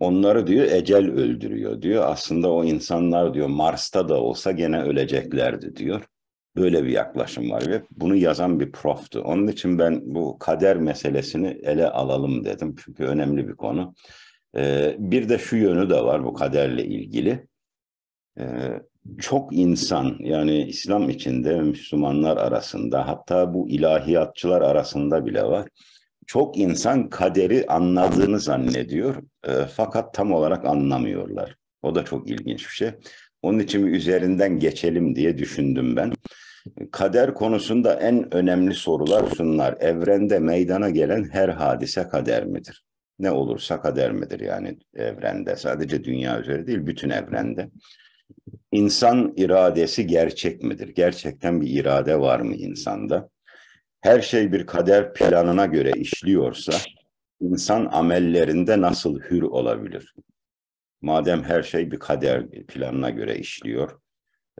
Onları diyor ecel öldürüyor diyor. Aslında o insanlar diyor Mars'ta da olsa gene öleceklerdi diyor. Böyle bir yaklaşım var ve bunu yazan bir proftu. Onun için ben bu kader meselesini ele alalım dedim. Çünkü önemli bir konu. Ee, bir de şu yönü de var bu kaderle ilgili. Ee, çok insan yani İslam içinde Müslümanlar arasında hatta bu ilahiyatçılar arasında bile var çok insan kaderi anladığını zannediyor e, fakat tam olarak anlamıyorlar. O da çok ilginç bir şey. Onun için üzerinden geçelim diye düşündüm ben. Kader konusunda en önemli sorular şunlar. Evrende meydana gelen her hadise kader midir? Ne olursa kader midir yani evrende? Sadece dünya üzeri değil, bütün evrende. İnsan iradesi gerçek midir? Gerçekten bir irade var mı insanda? her şey bir kader planına göre işliyorsa insan amellerinde nasıl hür olabilir? Madem her şey bir kader planına göre işliyor,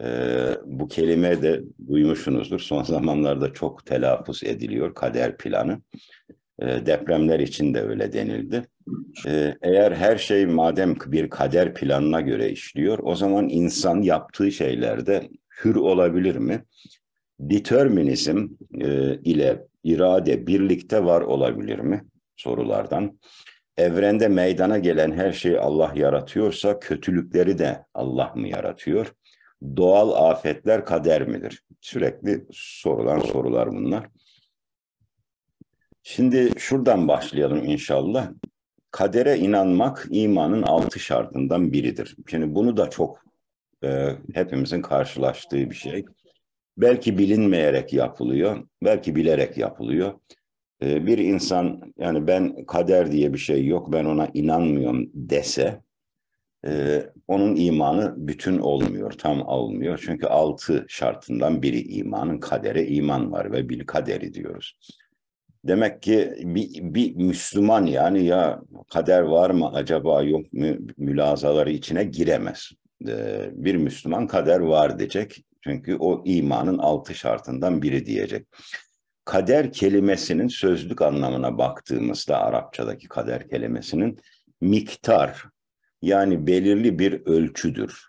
ee, bu kelime de duymuşsunuzdur. Son zamanlarda çok telaffuz ediliyor kader planı. Ee, depremler için de öyle denildi. Ee, eğer her şey madem bir kader planına göre işliyor, o zaman insan yaptığı şeylerde hür olabilir mi? determinizm e, ile irade birlikte var olabilir mi? Sorulardan. Evrende meydana gelen her şeyi Allah yaratıyorsa kötülükleri de Allah mı yaratıyor? Doğal afetler kader midir? Sürekli sorulan sorular bunlar. Şimdi şuradan başlayalım inşallah. Kadere inanmak imanın altı şartından biridir. Şimdi bunu da çok e, hepimizin karşılaştığı bir şey. Belki bilinmeyerek yapılıyor, belki bilerek yapılıyor. Ee, bir insan yani ben kader diye bir şey yok, ben ona inanmıyorum dese e, onun imanı bütün olmuyor, tam olmuyor. Çünkü altı şartından biri imanın kadere iman var ve bil kaderi diyoruz. Demek ki bir, bir Müslüman yani ya kader var mı acaba yok mu mülazaları içine giremez. Ee, bir Müslüman kader var diyecek, çünkü o imanın altı şartından biri diyecek. Kader kelimesinin sözlük anlamına baktığımızda Arapçadaki kader kelimesinin miktar yani belirli bir ölçüdür.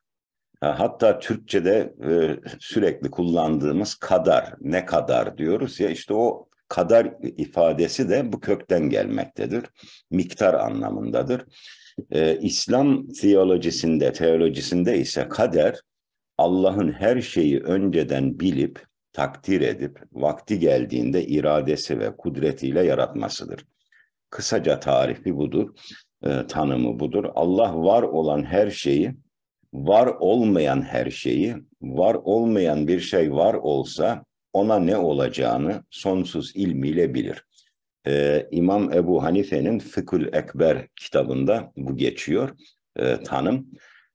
Hatta Türkçe'de e, sürekli kullandığımız kadar, ne kadar diyoruz ya işte o kadar ifadesi de bu kökten gelmektedir. Miktar anlamındadır. E, İslam teolojisinde, teolojisinde ise kader Allah'ın her şeyi önceden bilip, takdir edip, vakti geldiğinde iradesi ve kudretiyle yaratmasıdır. Kısaca tarifi budur, e, tanımı budur. Allah var olan her şeyi, var olmayan her şeyi, var olmayan bir şey var olsa ona ne olacağını sonsuz ilmiyle bilir. Ee, İmam Ebu Hanife'nin Fıkül Ekber kitabında bu geçiyor e, tanım.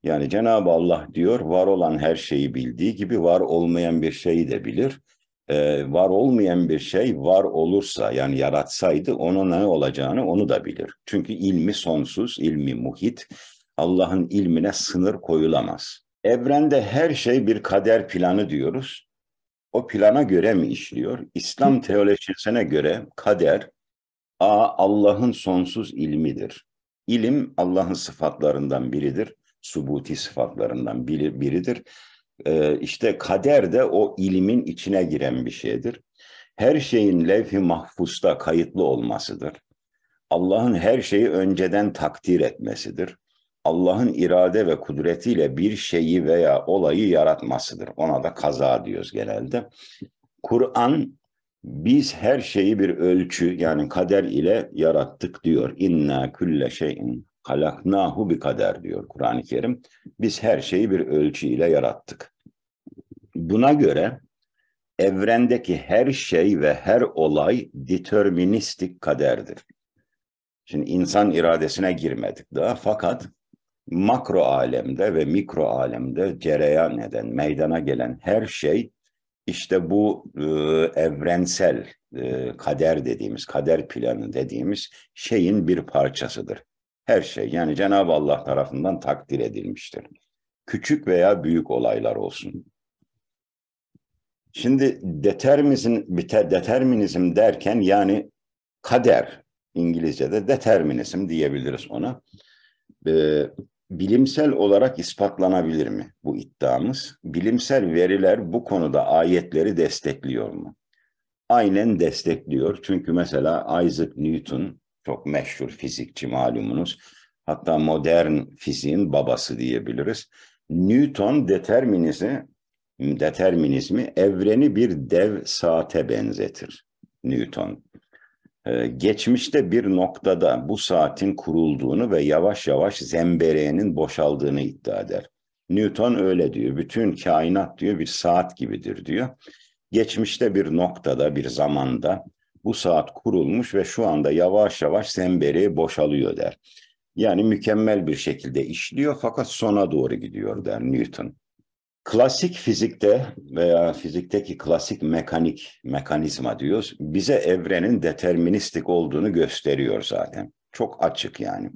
Yani Cenab-ı Allah diyor var olan her şeyi bildiği gibi var olmayan bir şeyi de bilir. Ee, var olmayan bir şey var olursa yani yaratsaydı onun ne olacağını onu da bilir. Çünkü ilmi sonsuz, ilmi muhit. Allah'ın ilmine sınır koyulamaz. Evrende her şey bir kader planı diyoruz. O plana göre mi işliyor? İslam teolojisine göre kader A. Allah'ın sonsuz ilmidir. İlim Allah'ın sıfatlarından biridir subuti sıfatlarından biri, biridir. Ee, işte kader de o ilimin içine giren bir şeydir. Her şeyin levh-i mahfusta kayıtlı olmasıdır. Allah'ın her şeyi önceden takdir etmesidir. Allah'ın irade ve kudretiyle bir şeyi veya olayı yaratmasıdır. Ona da kaza diyoruz genelde. Kur'an biz her şeyi bir ölçü yani kader ile yarattık diyor. İnna külle şeyin halaknahu bir kader diyor Kur'an-ı Kerim. Biz her şeyi bir ölçüyle yarattık. Buna göre evrendeki her şey ve her olay deterministik kaderdir. Şimdi insan iradesine girmedik daha fakat makro alemde ve mikro alemde cereyan eden, meydana gelen her şey işte bu e, evrensel e, kader dediğimiz, kader planı dediğimiz şeyin bir parçasıdır her şey yani Cenab-ı Allah tarafından takdir edilmiştir. Küçük veya büyük olaylar olsun. Şimdi determinizm, determinizm derken yani kader İngilizce'de determinizm diyebiliriz ona. Ee, bilimsel olarak ispatlanabilir mi bu iddiamız? Bilimsel veriler bu konuda ayetleri destekliyor mu? Aynen destekliyor. Çünkü mesela Isaac Newton çok meşhur fizikçi malumunuz. Hatta modern fiziğin babası diyebiliriz. Newton determinizmi, determinizmi evreni bir dev saate benzetir. Newton. Ee, geçmişte bir noktada bu saatin kurulduğunu ve yavaş yavaş zembereğinin boşaldığını iddia eder. Newton öyle diyor. Bütün kainat diyor bir saat gibidir diyor. Geçmişte bir noktada, bir zamanda bu saat kurulmuş ve şu anda yavaş yavaş semberi boşalıyor der. Yani mükemmel bir şekilde işliyor fakat sona doğru gidiyor der Newton. Klasik fizikte veya fizikteki klasik mekanik mekanizma diyoruz. Bize evrenin deterministik olduğunu gösteriyor zaten. Çok açık yani.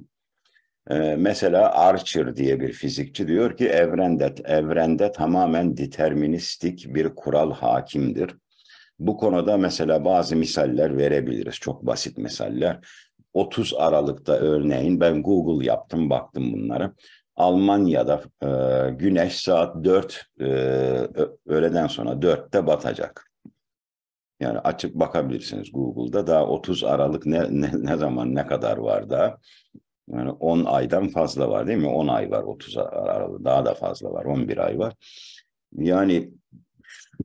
Ee, mesela Archer diye bir fizikçi diyor ki evrende evrende tamamen deterministik bir kural hakimdir. Bu konuda mesela bazı misaller verebiliriz. Çok basit misaller. 30 Aralık'ta örneğin ben Google yaptım baktım bunlara. Almanya'da e, güneş saat 4 e, öğleden sonra 4'te batacak. Yani açıp bakabilirsiniz Google'da daha 30 Aralık ne, ne, ne zaman ne kadar var da yani 10 aydan fazla var değil mi? 10 ay var 30 Aralık daha da fazla var 11 ay var. Yani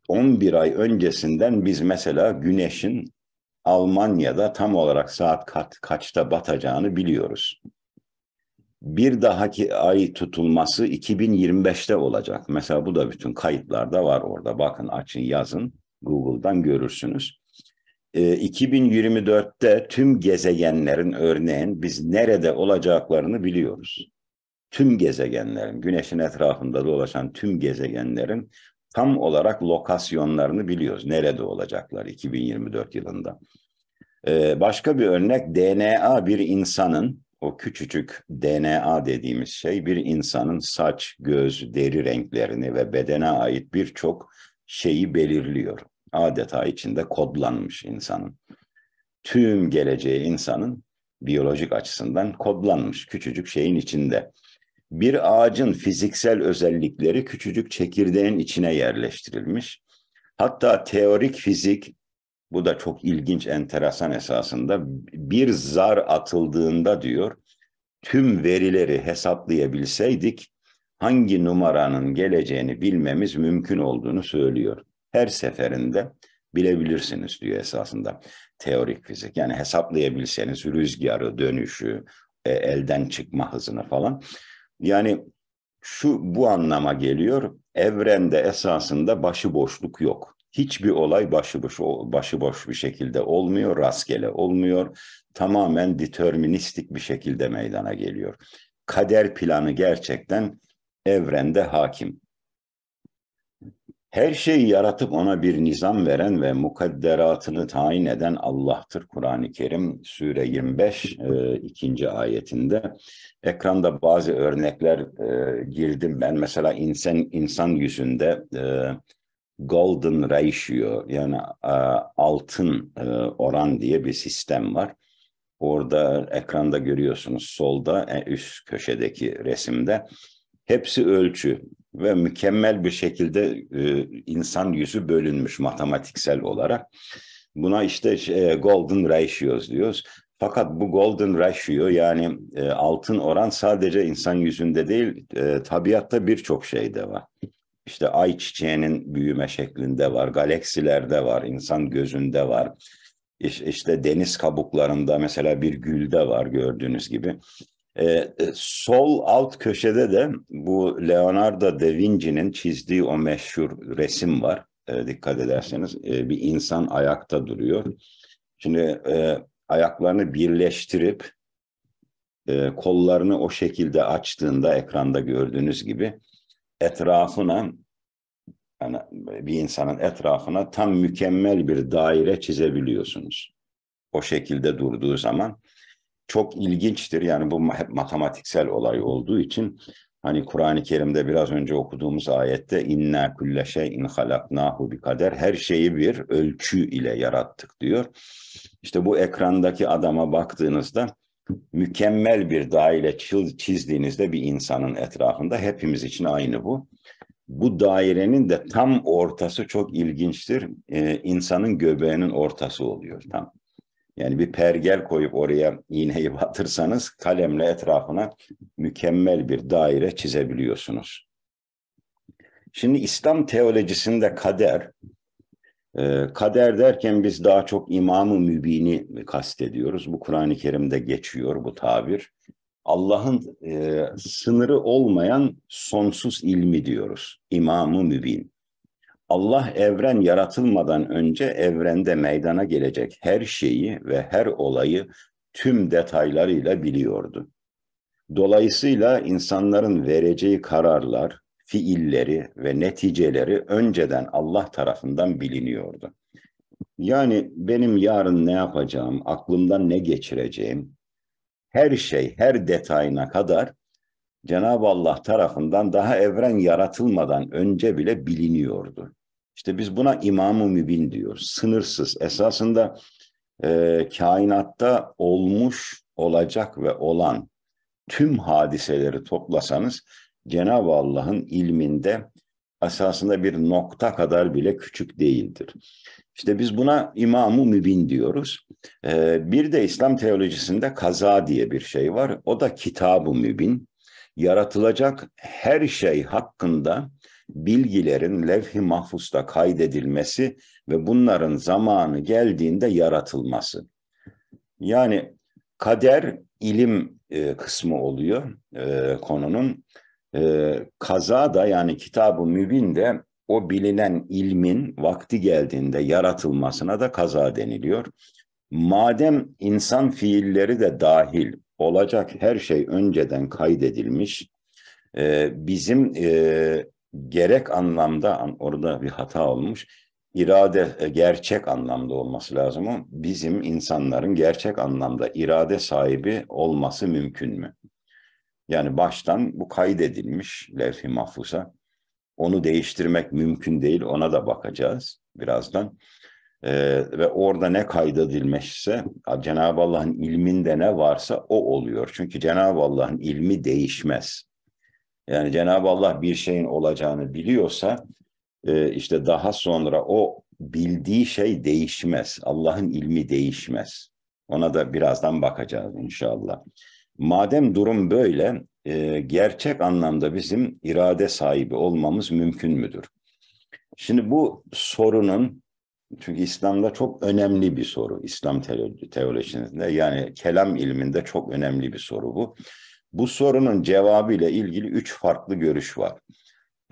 11 ay öncesinden biz mesela güneşin Almanya'da tam olarak saat kaç, kaçta batacağını biliyoruz. Bir dahaki ay tutulması 2025'te olacak. Mesela bu da bütün kayıtlarda var orada. Bakın açın yazın Google'dan görürsünüz. E, ee, 2024'te tüm gezegenlerin örneğin biz nerede olacaklarını biliyoruz. Tüm gezegenlerin, güneşin etrafında dolaşan tüm gezegenlerin tam olarak lokasyonlarını biliyoruz. Nerede olacaklar 2024 yılında. Ee, başka bir örnek DNA bir insanın o küçücük DNA dediğimiz şey bir insanın saç, göz, deri renklerini ve bedene ait birçok şeyi belirliyor. Adeta içinde kodlanmış insanın. Tüm geleceği insanın biyolojik açısından kodlanmış küçücük şeyin içinde. Bir ağacın fiziksel özellikleri küçücük çekirdeğin içine yerleştirilmiş. Hatta teorik fizik, bu da çok ilginç, enteresan esasında, bir zar atıldığında diyor, tüm verileri hesaplayabilseydik hangi numaranın geleceğini bilmemiz mümkün olduğunu söylüyor. Her seferinde bilebilirsiniz diyor esasında teorik fizik. Yani hesaplayabilseniz rüzgarı, dönüşü, e, elden çıkma hızını falan. Yani şu bu anlama geliyor. Evrende esasında başıboşluk yok. Hiçbir olay başıboş, başıboş bir şekilde olmuyor, rastgele olmuyor. Tamamen deterministik bir şekilde meydana geliyor. Kader planı gerçekten evrende hakim. Her şeyi yaratıp ona bir nizam veren ve mukadderatını tayin eden Allah'tır Kur'an-ı Kerim Sure 25 e, ikinci ayetinde. Ekranda bazı örnekler e, girdim ben mesela insan insan yüzünde e, golden ratio yani e, altın e, oran diye bir sistem var. Orada ekranda görüyorsunuz solda en üst köşedeki resimde hepsi ölçü ve mükemmel bir şekilde e, insan yüzü bölünmüş matematiksel olarak. Buna işte e, golden ratios diyoruz. Fakat bu golden ratio yani e, altın oran sadece insan yüzünde değil e, tabiatta birçok şeyde var. İşte ay çiçeğinin büyüme şeklinde var, galaksilerde var, insan gözünde var. İşte deniz kabuklarında mesela bir gülde var gördüğünüz gibi. Ee, e, sol alt köşede de bu Leonardo da Vinci'nin çizdiği o meşhur resim var. E, dikkat ederseniz e, bir insan ayakta duruyor. Şimdi e, ayaklarını birleştirip e, kollarını o şekilde açtığında ekranda gördüğünüz gibi etrafına yani bir insanın etrafına tam mükemmel bir daire çizebiliyorsunuz. O şekilde durduğu zaman çok ilginçtir. Yani bu hep matematiksel olay olduğu için hani Kur'an-ı Kerim'de biraz önce okuduğumuz ayette inna kulle şeyin halaknahu bi kader her şeyi bir ölçü ile yarattık diyor. İşte bu ekrandaki adama baktığınızda mükemmel bir daire çizdiğinizde bir insanın etrafında hepimiz için aynı bu. Bu dairenin de tam ortası çok ilginçtir. Ee, insanın göbeğinin ortası oluyor tam. Yani bir pergel koyup oraya iğneyi batırsanız kalemle etrafına mükemmel bir daire çizebiliyorsunuz. Şimdi İslam teolojisinde kader, e, kader derken biz daha çok imamı mübini kastediyoruz. Bu Kur'an-ı Kerim'de geçiyor bu tabir. Allah'ın e, sınırı olmayan sonsuz ilmi diyoruz. İmamı mübin. Allah evren yaratılmadan önce evrende meydana gelecek her şeyi ve her olayı tüm detaylarıyla biliyordu. Dolayısıyla insanların vereceği kararlar, fiilleri ve neticeleri önceden Allah tarafından biliniyordu. Yani benim yarın ne yapacağım, aklımdan ne geçireceğim, her şey, her detayına kadar Cenab-ı Allah tarafından daha evren yaratılmadan önce bile biliniyordu. İşte biz buna imam-ı mübin diyoruz. Sınırsız. Esasında e, kainatta olmuş, olacak ve olan tüm hadiseleri toplasanız Cenab-ı Allah'ın ilminde esasında bir nokta kadar bile küçük değildir. İşte biz buna imamı mübin diyoruz. Ee, bir de İslam teolojisinde kaza diye bir şey var. O da kitab-ı mübin. Yaratılacak her şey hakkında bilgilerin levh-i mahfusta kaydedilmesi ve bunların zamanı geldiğinde yaratılması. Yani kader ilim e, kısmı oluyor e, konunun. E, kaza da yani kitab-ı mübin de o bilinen ilmin vakti geldiğinde yaratılmasına da kaza deniliyor. Madem insan fiilleri de dahil olacak her şey önceden kaydedilmiş, e, bizim e, gerek anlamda orada bir hata olmuş. İrade e, gerçek anlamda olması lazım. O bizim insanların gerçek anlamda irade sahibi olması mümkün mü? Yani baştan bu kaydedilmiş levh-i mahfusa. Onu değiştirmek mümkün değil. Ona da bakacağız birazdan. Ee, ve orada ne kaydedilmişse Cenab-ı Allah'ın ilminde ne varsa o oluyor. Çünkü Cenab-ı Allah'ın ilmi değişmez. Yani Cenab-ı Allah bir şeyin olacağını biliyorsa e, işte daha sonra o bildiği şey değişmez. Allah'ın ilmi değişmez. Ona da birazdan bakacağız inşallah. Madem durum böyle, e, gerçek anlamda bizim irade sahibi olmamız mümkün müdür? Şimdi bu sorunun, çünkü İslam'da çok önemli bir soru, İslam teolojisinde yani kelam ilminde çok önemli bir soru bu. Bu sorunun cevabı ile ilgili üç farklı görüş var.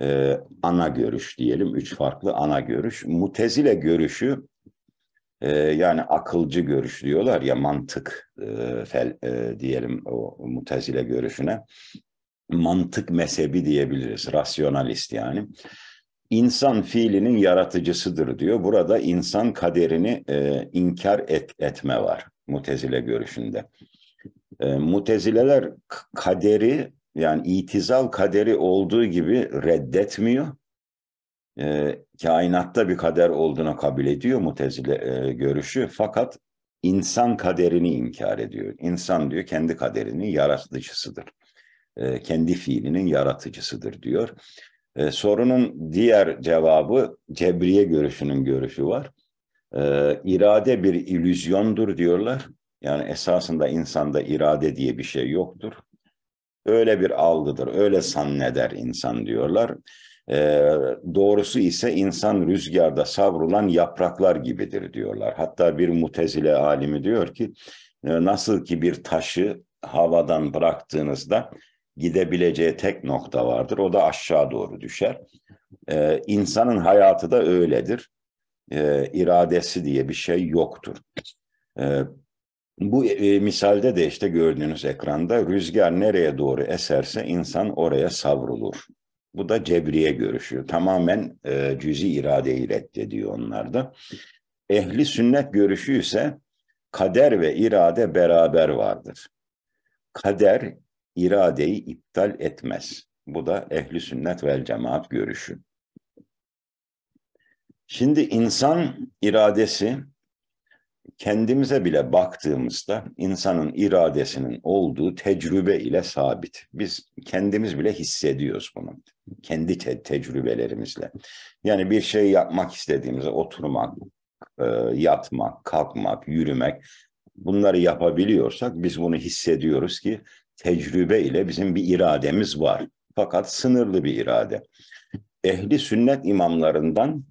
Ee, ana görüş diyelim, üç farklı ana görüş. Mutezile görüşü e, yani akılcı görüş diyorlar ya mantık e, fel, e, diyelim o mutezile görüşüne. Mantık mezhebi diyebiliriz, rasyonalist yani. İnsan fiilinin yaratıcısıdır diyor. Burada insan kaderini e, inkar et, etme var mutezile görüşünde e, mutezileler kaderi yani itizal kaderi olduğu gibi reddetmiyor. E, kainatta bir kader olduğuna kabul ediyor mutezile e, görüşü fakat insan kaderini inkar ediyor. İnsan diyor kendi kaderinin yaratıcısıdır. E, kendi fiilinin yaratıcısıdır diyor. E, sorunun diğer cevabı cebriye görüşünün görüşü var. E, irade bir illüzyondur diyorlar. Yani esasında insanda irade diye bir şey yoktur. Öyle bir algıdır, öyle zanneder insan diyorlar. E, doğrusu ise insan rüzgarda savrulan yapraklar gibidir diyorlar. Hatta bir mutezile alimi diyor ki e, nasıl ki bir taşı havadan bıraktığınızda gidebileceği tek nokta vardır. O da aşağı doğru düşer. E, insanın hayatı da öyledir. E, iradesi diye bir şey yoktur. E, bu e, misalde de işte gördüğünüz ekranda rüzgar nereye doğru eserse insan oraya savrulur. Bu da cebriye görüşü. Tamamen e, cüzi iradeyi reddediyor onlarda. Ehli sünnet görüşü ise kader ve irade beraber vardır. Kader iradeyi iptal etmez. Bu da ehli sünnet ve cemaat görüşü. Şimdi insan iradesi kendimize bile baktığımızda insanın iradesinin olduğu tecrübe ile sabit. Biz kendimiz bile hissediyoruz bunu. Kendi te- tecrübelerimizle. Yani bir şey yapmak istediğimizde oturmak, e, yatmak, kalkmak, yürümek bunları yapabiliyorsak biz bunu hissediyoruz ki tecrübe ile bizim bir irademiz var. Fakat sınırlı bir irade. Ehli sünnet imamlarından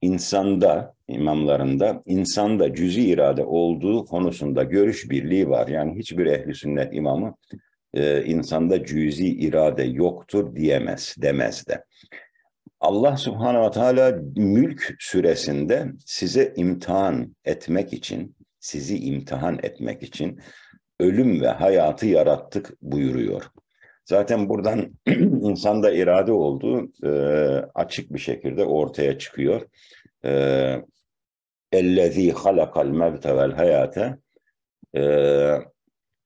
insanda imamlarında insanda cüzi irade olduğu konusunda görüş birliği var. Yani hiçbir ehli sünnet imamı e, insanda cüzi irade yoktur diyemez, demez de. Allah subhanahu ve teala mülk süresinde size imtihan etmek için, sizi imtihan etmek için ölüm ve hayatı yarattık buyuruyor. Zaten buradan insanda irade olduğu e, açık bir şekilde ortaya çıkıyor. E, ellezî halakal mevte vel hayate e,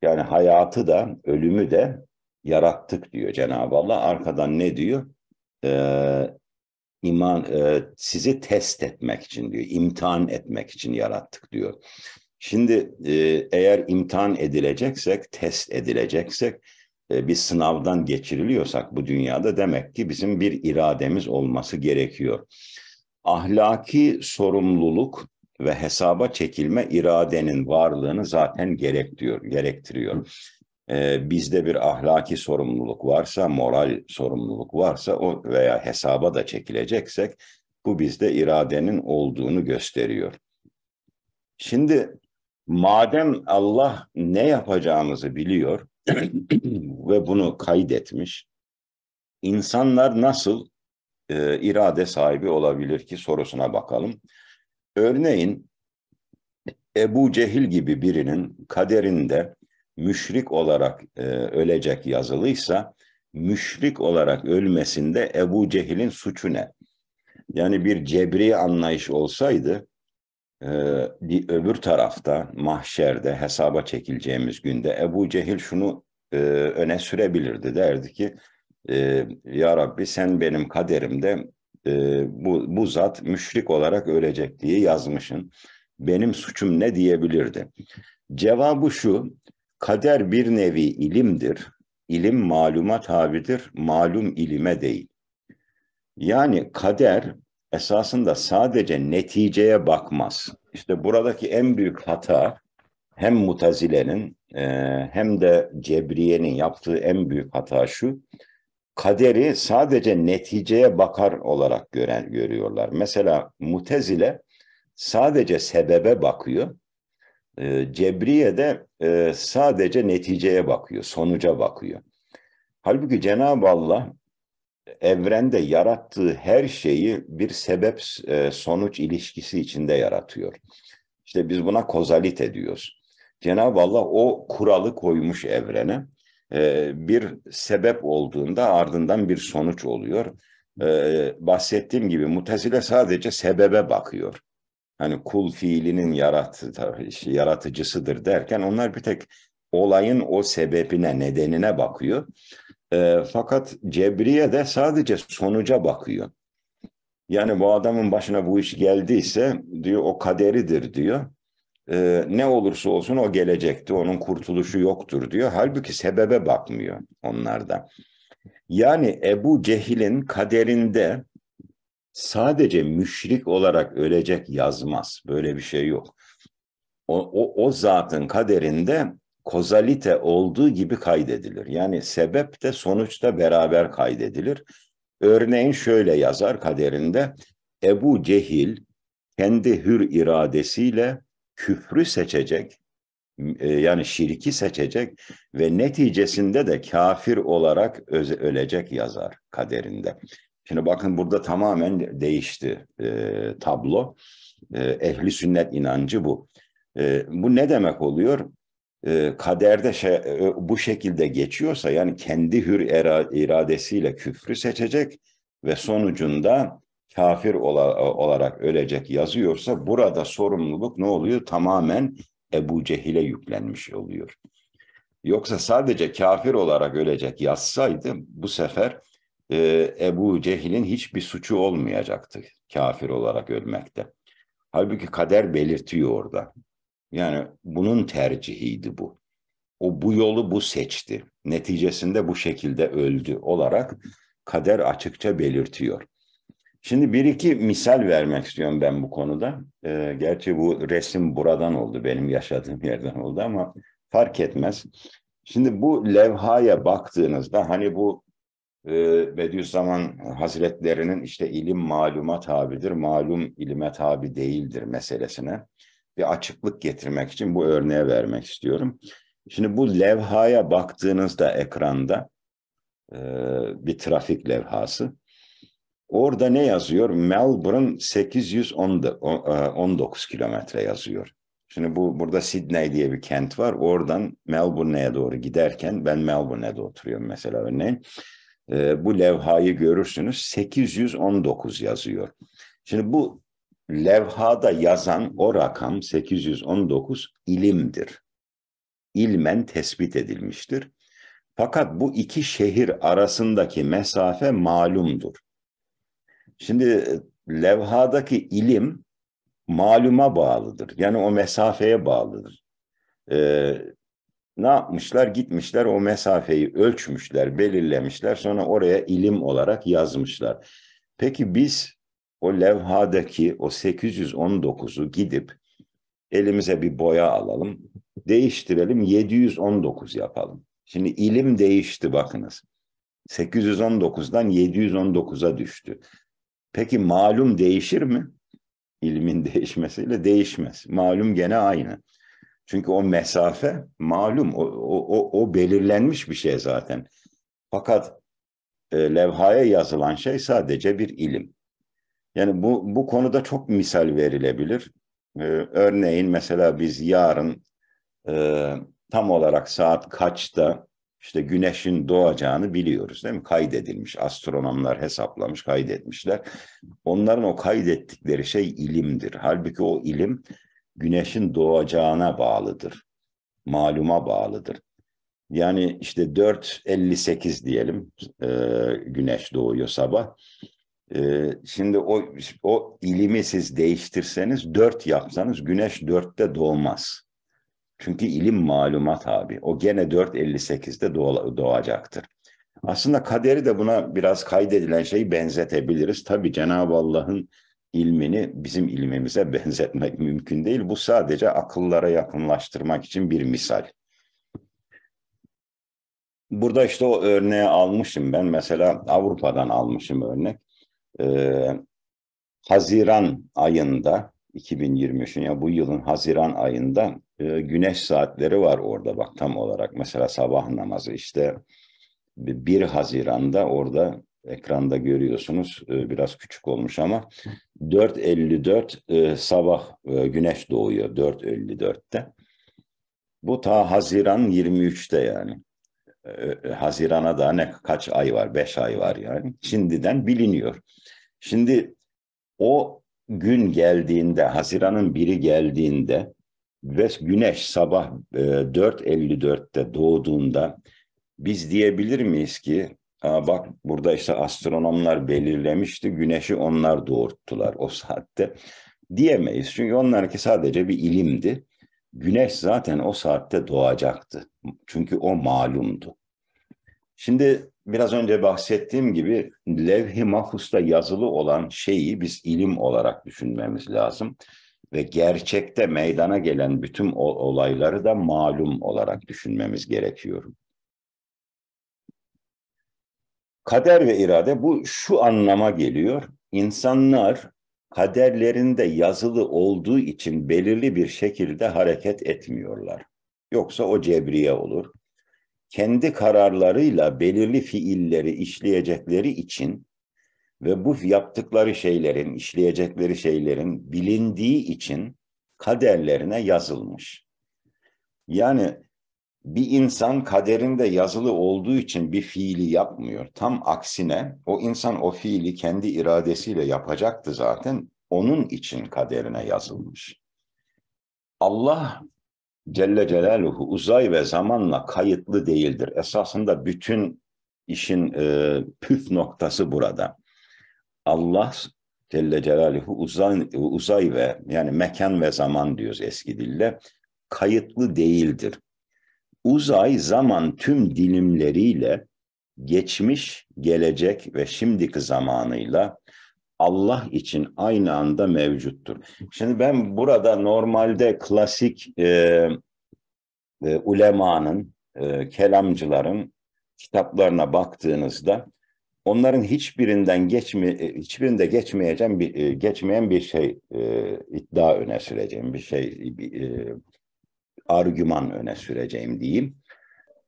yani hayatı da ölümü de yarattık diyor Cenab-ı Allah. Arkadan ne diyor? E, iman e, sizi test etmek için diyor, imtihan etmek için yarattık diyor. Şimdi e, eğer imtihan edileceksek, test edileceksek, e, bir sınavdan geçiriliyorsak bu dünyada demek ki bizim bir irademiz olması gerekiyor. Ahlaki sorumluluk ve hesaba çekilme iradenin varlığını zaten gerektiriyor. gerektiriyor. Ee, bizde bir ahlaki sorumluluk varsa, moral sorumluluk varsa o veya hesaba da çekileceksek bu bizde iradenin olduğunu gösteriyor. Şimdi madem Allah ne yapacağımızı biliyor ve bunu kaydetmiş, insanlar nasıl e, irade sahibi olabilir ki sorusuna bakalım. Örneğin Ebu Cehil gibi birinin kaderinde müşrik olarak e, ölecek yazılıysa müşrik olarak ölmesinde Ebu Cehil'in suçu ne? Yani bir cebri anlayış olsaydı e, öbür tarafta mahşerde hesaba çekileceğimiz günde Ebu Cehil şunu e, öne sürebilirdi. Derdi ki e, Ya Rabbi sen benim kaderimde e, bu, bu zat müşrik olarak ölecek diye yazmışın. Benim suçum ne diyebilirdi? Cevabı şu, kader bir nevi ilimdir. İlim maluma tabidir, malum ilime değil. Yani kader esasında sadece neticeye bakmaz. İşte buradaki en büyük hata hem Mutazile'nin e, hem de Cebriye'nin yaptığı en büyük hata şu kaderi sadece neticeye bakar olarak gören, görüyorlar. Mesela mutezile sadece sebebe bakıyor. E, Cebriye de e, sadece neticeye bakıyor, sonuca bakıyor. Halbuki Cenab-ı Allah evrende yarattığı her şeyi bir sebep e, sonuç ilişkisi içinde yaratıyor. İşte biz buna kozalite diyoruz. Cenab-ı Allah o kuralı koymuş evrene. E, bir sebep olduğunda ardından bir sonuç oluyor. E, bahsettiğim gibi mutezile sadece sebebe bakıyor. Hani kul fiilinin yarat, yaratıcısıdır derken onlar bir tek olayın o sebebine, nedenine bakıyor. E, fakat Cebriye de sadece sonuca bakıyor. Yani bu adamın başına bu iş geldiyse diyor o kaderidir diyor e, ne olursa olsun o gelecekti, onun kurtuluşu yoktur diyor. Halbuki sebebe bakmıyor onlarda. Yani Ebu Cehil'in kaderinde sadece müşrik olarak ölecek yazmaz. Böyle bir şey yok. O, o, o zatın kaderinde kozalite olduğu gibi kaydedilir. Yani sebep de sonuçta beraber kaydedilir. Örneğin şöyle yazar kaderinde Ebu Cehil kendi hür iradesiyle küfrü seçecek, e, yani şirki seçecek ve neticesinde de kafir olarak ölecek yazar kaderinde. Şimdi bakın burada tamamen değişti e, tablo. E, ehli sünnet inancı bu. E, bu ne demek oluyor? E, kaderde şey, e, bu şekilde geçiyorsa yani kendi hür iradesiyle küfrü seçecek ve sonucunda kafir olarak ölecek yazıyorsa burada sorumluluk ne oluyor? Tamamen Ebu Cehil'e yüklenmiş oluyor. Yoksa sadece kafir olarak ölecek yazsaydı bu sefer e, Ebu Cehil'in hiçbir suçu olmayacaktı kafir olarak ölmekte. Halbuki kader belirtiyor orada. Yani bunun tercihiydi bu. O bu yolu bu seçti. Neticesinde bu şekilde öldü olarak kader açıkça belirtiyor. Şimdi bir iki misal vermek istiyorum ben bu konuda. E, gerçi bu resim buradan oldu, benim yaşadığım yerden oldu ama fark etmez. Şimdi bu levhaya baktığınızda hani bu e, Bediüzzaman Hazretlerinin işte ilim maluma tabidir, malum ilime tabi değildir meselesine bir açıklık getirmek için bu örneğe vermek istiyorum. Şimdi bu levhaya baktığınızda ekranda e, bir trafik levhası Orada ne yazıyor? Melbourne 819 e, kilometre yazıyor. Şimdi bu burada Sydney diye bir kent var. Oradan Melbourne'e doğru giderken ben Melbourne'de oturuyorum mesela örneğin. E, bu levhayı görürsünüz 819 yazıyor. Şimdi bu levhada yazan o rakam 819 ilimdir. İlmen tespit edilmiştir. Fakat bu iki şehir arasındaki mesafe malumdur. Şimdi e, levhadaki ilim maluma bağlıdır. Yani o mesafeye bağlıdır. Ee, ne yapmışlar? Gitmişler o mesafeyi ölçmüşler, belirlemişler. Sonra oraya ilim olarak yazmışlar. Peki biz o levhadaki o 819'u gidip elimize bir boya alalım, değiştirelim 719 yapalım. Şimdi ilim değişti bakınız. 819'dan 719'a düştü. Peki malum değişir mi? İlmin değişmesiyle değişmez. Malum gene aynı. Çünkü o mesafe malum, o, o, o belirlenmiş bir şey zaten. Fakat e, levhaya yazılan şey sadece bir ilim. Yani bu, bu konuda çok misal verilebilir. E, örneğin mesela biz yarın e, tam olarak saat kaçta işte güneşin doğacağını biliyoruz değil mi? Kaydedilmiş, astronomlar hesaplamış, kaydetmişler. Onların o kaydettikleri şey ilimdir. Halbuki o ilim güneşin doğacağına bağlıdır. Maluma bağlıdır. Yani işte 4.58 diyelim e, güneş doğuyor sabah. E, şimdi o, o ilimi siz değiştirseniz 4 yapsanız güneş 4'te doğmaz. Çünkü ilim malumat abi O gene 4.58'de doğ doğacaktır. Aslında kaderi de buna biraz kaydedilen şeyi benzetebiliriz. Tabi Cenab-ı Allah'ın ilmini bizim ilmimize benzetmek mümkün değil. Bu sadece akıllara yakınlaştırmak için bir misal. Burada işte o örneği almışım ben. Mesela Avrupa'dan almışım örnek. Ee, Haziran ayında 2023'ün ya bu yılın Haziran ayında e, güneş saatleri var orada bak tam olarak mesela sabah namazı işte 1 Haziran'da orada ekranda görüyorsunuz e, biraz küçük olmuş ama 4.54 e, sabah e, güneş doğuyor 4.54'te. Bu ta Haziran 23'te yani. E, e, Haziran'a daha ne kaç ay var? 5 ay var yani. Şimdiden biliniyor. Şimdi o gün geldiğinde, Haziran'ın biri geldiğinde ve güneş sabah 4.54'te e, doğduğunda biz diyebilir miyiz ki bak burada işte astronomlar belirlemişti güneşi onlar doğurttular o saatte diyemeyiz. Çünkü onlarki sadece bir ilimdi. Güneş zaten o saatte doğacaktı. Çünkü o malumdu. Şimdi biraz önce bahsettiğim gibi levh-i mahfusta yazılı olan şeyi biz ilim olarak düşünmemiz lazım. Ve gerçekte meydana gelen bütün olayları da malum olarak düşünmemiz gerekiyor. Kader ve irade bu şu anlama geliyor. İnsanlar kaderlerinde yazılı olduğu için belirli bir şekilde hareket etmiyorlar. Yoksa o cebriye olur kendi kararlarıyla belirli fiilleri işleyecekleri için ve bu yaptıkları şeylerin, işleyecekleri şeylerin bilindiği için kaderlerine yazılmış. Yani bir insan kaderinde yazılı olduğu için bir fiili yapmıyor. Tam aksine o insan o fiili kendi iradesiyle yapacaktı zaten. Onun için kaderine yazılmış. Allah Celle Celaluhu uzay ve zamanla kayıtlı değildir. Esasında bütün işin e, püf noktası burada. Allah Celle Celaluhu uzay, uzay ve yani mekan ve zaman diyoruz eski dille kayıtlı değildir. Uzay zaman tüm dilimleriyle geçmiş, gelecek ve şimdiki zamanıyla Allah için aynı anda mevcuttur. Şimdi ben burada normalde klasik e, e, ulemanın, e, kelamcıların kitaplarına baktığınızda onların hiçbirinden geçme e, hiçbirinde geçmeyeceğim bir e, geçmeyen bir şey e, iddia öne süreceğim bir şey bir, e, argüman öne süreceğim diyeyim.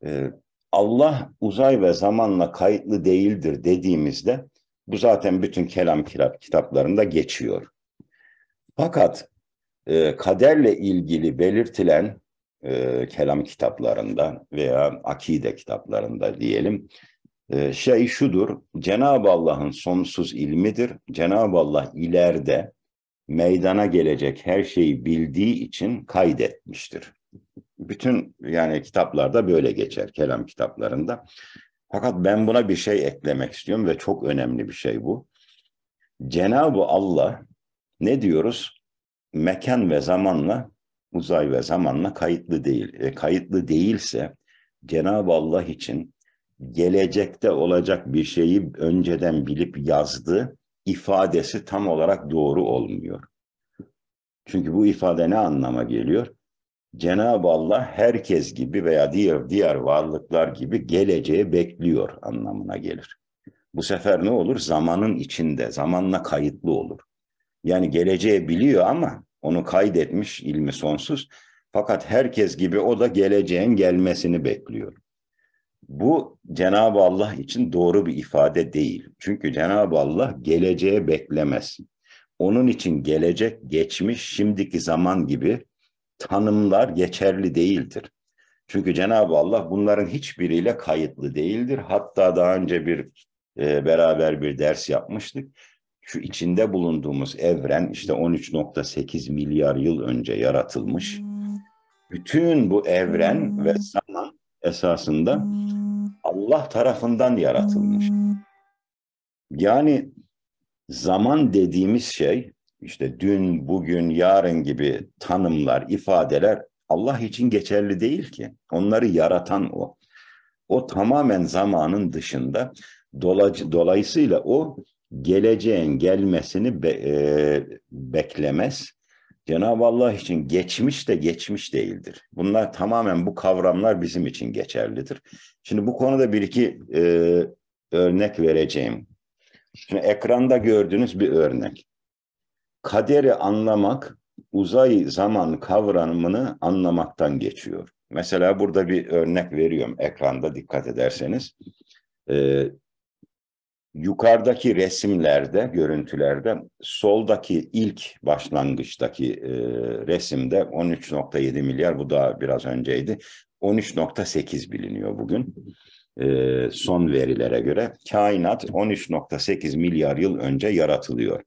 E, Allah uzay ve zamanla kayıtlı değildir dediğimizde bu zaten bütün kelam kitaplarında geçiyor. Fakat e, kaderle ilgili belirtilen e, kelam kitaplarında veya akide kitaplarında diyelim e, şey şudur. Cenab-ı Allah'ın sonsuz ilmidir. Cenab-ı Allah ileride meydana gelecek her şeyi bildiği için kaydetmiştir. Bütün yani kitaplarda böyle geçer kelam kitaplarında. Fakat ben buna bir şey eklemek istiyorum ve çok önemli bir şey bu. Cenab-ı Allah ne diyoruz? Mekan ve zamanla, uzay ve zamanla kayıtlı değil. E, kayıtlı değilse Cenab-ı Allah için gelecekte olacak bir şeyi önceden bilip yazdı ifadesi tam olarak doğru olmuyor. Çünkü bu ifade ne anlama geliyor? Cenab-ı Allah herkes gibi veya diğer diğer varlıklar gibi geleceğe bekliyor anlamına gelir. Bu sefer ne olur? Zamanın içinde, zamanla kayıtlı olur. Yani geleceği biliyor ama onu kaydetmiş ilmi sonsuz. Fakat herkes gibi o da geleceğin gelmesini bekliyor. Bu Cenab-ı Allah için doğru bir ifade değil. Çünkü Cenab-ı Allah geleceğe beklemez. Onun için gelecek, geçmiş, şimdiki zaman gibi tanımlar geçerli değildir. Çünkü Cenab-ı Allah bunların hiçbiriyle kayıtlı değildir. Hatta daha önce bir e, beraber bir ders yapmıştık. Şu içinde bulunduğumuz evren işte 13.8 milyar yıl önce yaratılmış. Hmm. Bütün bu evren hmm. ve zaman esasında hmm. Allah tarafından yaratılmış. Yani zaman dediğimiz şey işte dün, bugün, yarın gibi tanımlar, ifadeler Allah için geçerli değil ki. Onları yaratan o. O tamamen zamanın dışında. dolayısıyla o geleceğin gelmesini be, e, beklemez. Cenab-ı Allah için geçmiş de geçmiş değildir. Bunlar tamamen bu kavramlar bizim için geçerlidir. Şimdi bu konuda bir iki e, örnek vereceğim. Şimdi ekranda gördüğünüz bir örnek kaderi anlamak uzay zaman kavramını anlamaktan geçiyor. Mesela burada bir örnek veriyorum ekranda dikkat ederseniz. Ee, yukarıdaki resimlerde, görüntülerde soldaki ilk başlangıçtaki e, resimde 13.7 milyar bu da biraz önceydi. 13.8 biliniyor bugün. E, son verilere göre kainat 13.8 milyar yıl önce yaratılıyor.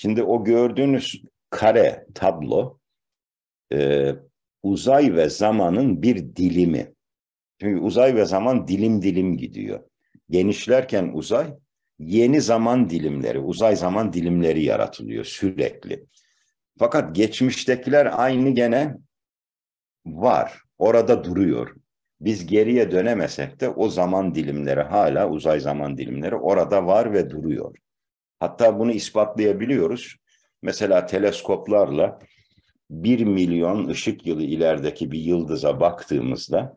Şimdi o gördüğünüz kare tablo e, uzay ve zamanın bir dilimi. Çünkü uzay ve zaman dilim dilim gidiyor. Genişlerken uzay yeni zaman dilimleri, uzay zaman dilimleri yaratılıyor sürekli. Fakat geçmiştekiler aynı gene var. Orada duruyor. Biz geriye dönemesek de o zaman dilimleri hala uzay zaman dilimleri orada var ve duruyor. Hatta bunu ispatlayabiliyoruz. Mesela teleskoplarla 1 milyon ışık yılı ilerideki bir yıldıza baktığımızda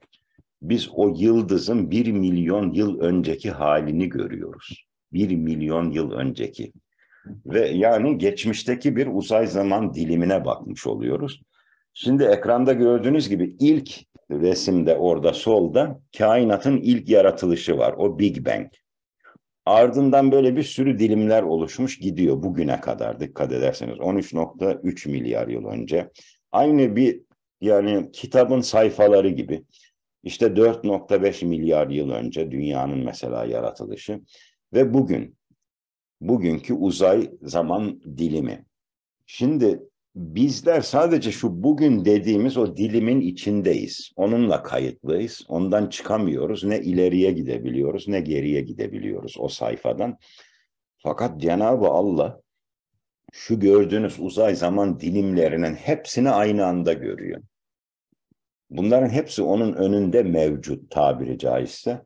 biz o yıldızın 1 milyon yıl önceki halini görüyoruz. 1 milyon yıl önceki. Ve yani geçmişteki bir uzay zaman dilimine bakmış oluyoruz. Şimdi ekranda gördüğünüz gibi ilk resimde orada solda kainatın ilk yaratılışı var. O Big Bang. Ardından böyle bir sürü dilimler oluşmuş gidiyor bugüne kadar dikkat ederseniz 13.3 milyar yıl önce. Aynı bir yani kitabın sayfaları gibi işte 4.5 milyar yıl önce dünyanın mesela yaratılışı ve bugün bugünkü uzay zaman dilimi. Şimdi bizler sadece şu bugün dediğimiz o dilimin içindeyiz. Onunla kayıtlıyız. Ondan çıkamıyoruz. Ne ileriye gidebiliyoruz ne geriye gidebiliyoruz o sayfadan. Fakat Cenab-ı Allah şu gördüğünüz uzay zaman dilimlerinin hepsini aynı anda görüyor. Bunların hepsi onun önünde mevcut tabiri caizse.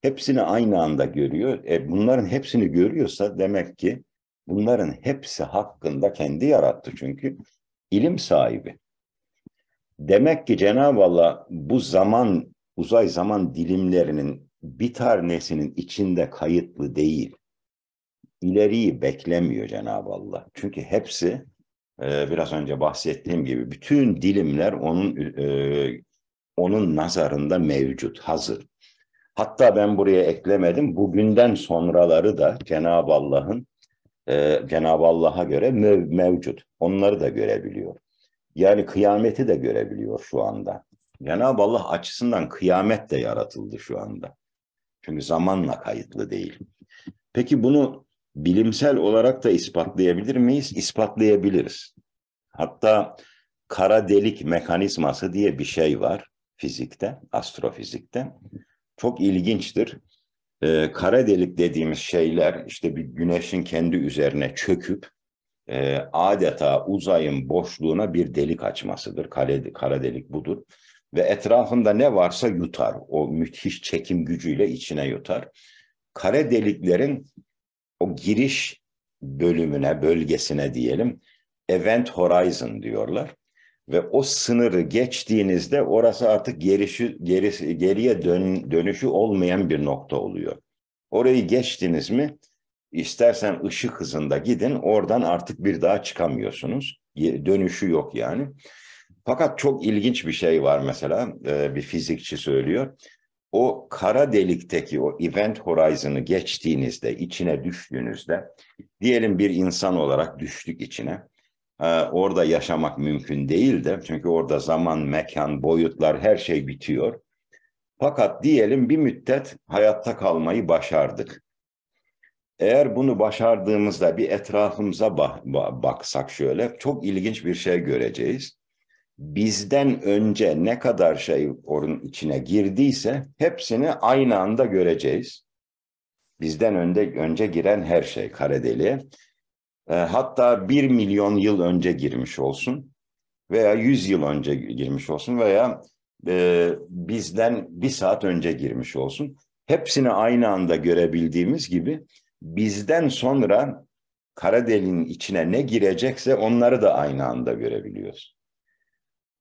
Hepsini aynı anda görüyor. E bunların hepsini görüyorsa demek ki Bunların hepsi hakkında kendi yarattı çünkü ilim sahibi. Demek ki Cenab-ı Allah bu zaman, uzay zaman dilimlerinin bir tanesinin içinde kayıtlı değil. İleriyi beklemiyor Cenab-ı Allah. Çünkü hepsi e, biraz önce bahsettiğim gibi bütün dilimler onun e, onun nazarında mevcut, hazır. Hatta ben buraya eklemedim, bugünden sonraları da Cenab-ı Allah'ın e, Cenab-ı Allah'a göre mev, mevcut. Onları da görebiliyor. Yani kıyameti de görebiliyor şu anda. Cenab-ı Allah açısından kıyamet de yaratıldı şu anda. Çünkü zamanla kayıtlı değil. Peki bunu bilimsel olarak da ispatlayabilir miyiz? İspatlayabiliriz. Hatta kara delik mekanizması diye bir şey var fizikte, astrofizikte. Çok ilginçtir e, kara delik dediğimiz şeyler işte bir güneşin kendi üzerine çöküp e, adeta uzayın boşluğuna bir delik açmasıdır. Kare, kara delik budur. Ve etrafında ne varsa yutar. O müthiş çekim gücüyle içine yutar. Kara deliklerin o giriş bölümüne, bölgesine diyelim event horizon diyorlar ve o sınırı geçtiğinizde orası artık gerişi, gerisi, geriye dön, dönüşü olmayan bir nokta oluyor. Orayı geçtiniz mi istersen ışık hızında gidin oradan artık bir daha çıkamıyorsunuz. Dönüşü yok yani. Fakat çok ilginç bir şey var mesela e, bir fizikçi söylüyor. O kara delikteki o event horizon'ı geçtiğinizde, içine düştüğünüzde, diyelim bir insan olarak düştük içine ee, orada yaşamak mümkün değildi Çünkü orada zaman, mekan, boyutlar her şey bitiyor. Fakat diyelim bir müddet hayatta kalmayı başardık. Eğer bunu başardığımızda bir etrafımıza ba ba baksak şöyle çok ilginç bir şey göreceğiz. Bizden önce ne kadar şey onun içine girdiyse hepsini aynı anda göreceğiz. Bizden önde önce giren her şey kara deliğe e, hatta 1 milyon yıl önce girmiş olsun veya 100 yıl önce girmiş olsun veya e, bizden bir saat önce girmiş olsun. Hepsini aynı anda görebildiğimiz gibi bizden sonra kara deliğin içine ne girecekse onları da aynı anda görebiliyoruz.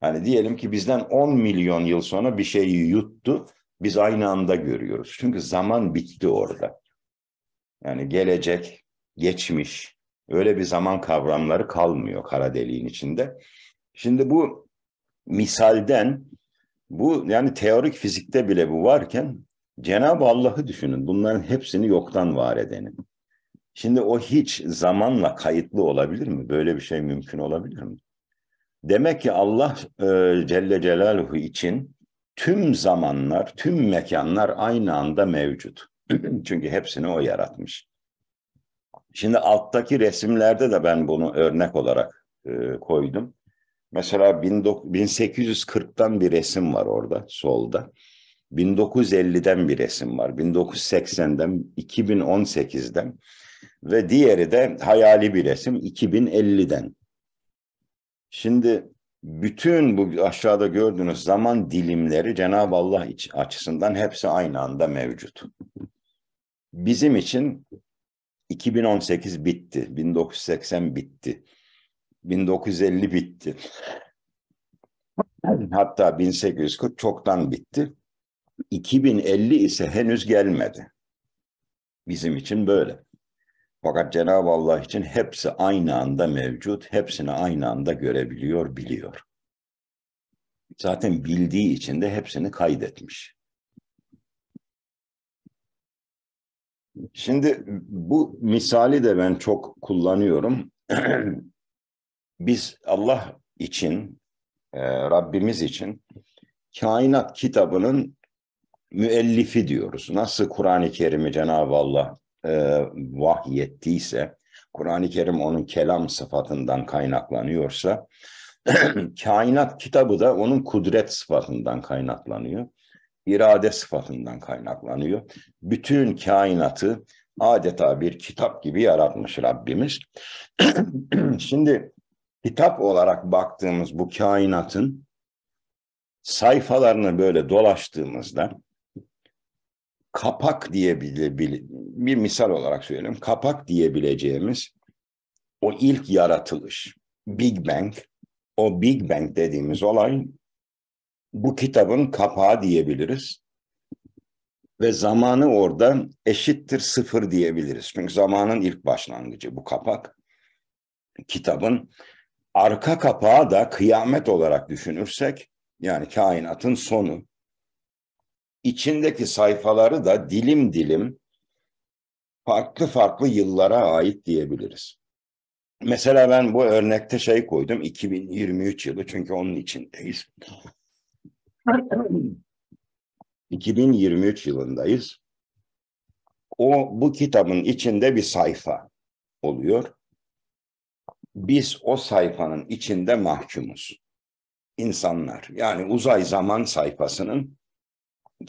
Hani diyelim ki bizden 10 milyon yıl sonra bir şeyi yuttu. Biz aynı anda görüyoruz. Çünkü zaman bitti orada. Yani gelecek, geçmiş, Öyle bir zaman kavramları kalmıyor kara deliğin içinde. Şimdi bu misalden bu yani teorik fizikte bile bu varken Cenab-ı Allah'ı düşünün. Bunların hepsini yoktan var edeni. Şimdi o hiç zamanla kayıtlı olabilir mi? Böyle bir şey mümkün olabilir mi? Demek ki Allah e, Celle Celaluhu için tüm zamanlar, tüm mekanlar aynı anda mevcut. Çünkü hepsini o yaratmış. Şimdi alttaki resimlerde de ben bunu örnek olarak e, koydum. Mesela 1840'tan bir resim var orada solda. 1950'den bir resim var. 1980'den, 2018'den ve diğeri de hayali bir resim 2050'den. Şimdi bütün bu aşağıda gördüğünüz zaman dilimleri Cenab-ı Allah açısından hepsi aynı anda mevcut. Bizim için 2018 bitti, 1980 bitti, 1950 bitti. Hatta 1840 çoktan bitti. 2050 ise henüz gelmedi. Bizim için böyle. Fakat Cenab-ı Allah için hepsi aynı anda mevcut, hepsini aynı anda görebiliyor, biliyor. Zaten bildiği için de hepsini kaydetmiş. Şimdi bu misali de ben çok kullanıyorum. Biz Allah için, e, Rabbimiz için kainat kitabının müellifi diyoruz. Nasıl Kur'an-ı Kerim'i Cenab-ı Allah e, vahyettiyse, Kur'an-ı Kerim onun kelam sıfatından kaynaklanıyorsa, kainat kitabı da onun kudret sıfatından kaynaklanıyor irade sıfatından kaynaklanıyor. Bütün kainatı adeta bir kitap gibi yaratmış Rabbimiz. Şimdi kitap olarak baktığımız bu kainatın sayfalarını böyle dolaştığımızda kapak diye bir misal olarak söyleyeyim. Kapak diyebileceğimiz o ilk yaratılış, Big Bang, o Big Bang dediğimiz olay bu kitabın kapağı diyebiliriz. Ve zamanı orada eşittir sıfır diyebiliriz. Çünkü zamanın ilk başlangıcı bu kapak. Kitabın arka kapağı da kıyamet olarak düşünürsek, yani kainatın sonu, içindeki sayfaları da dilim dilim farklı farklı yıllara ait diyebiliriz. Mesela ben bu örnekte şey koydum 2023 yılı çünkü onun içindeyiz. 2023 yılındayız. O bu kitabın içinde bir sayfa oluyor. Biz o sayfanın içinde mahkumuz. İnsanlar yani uzay zaman sayfasının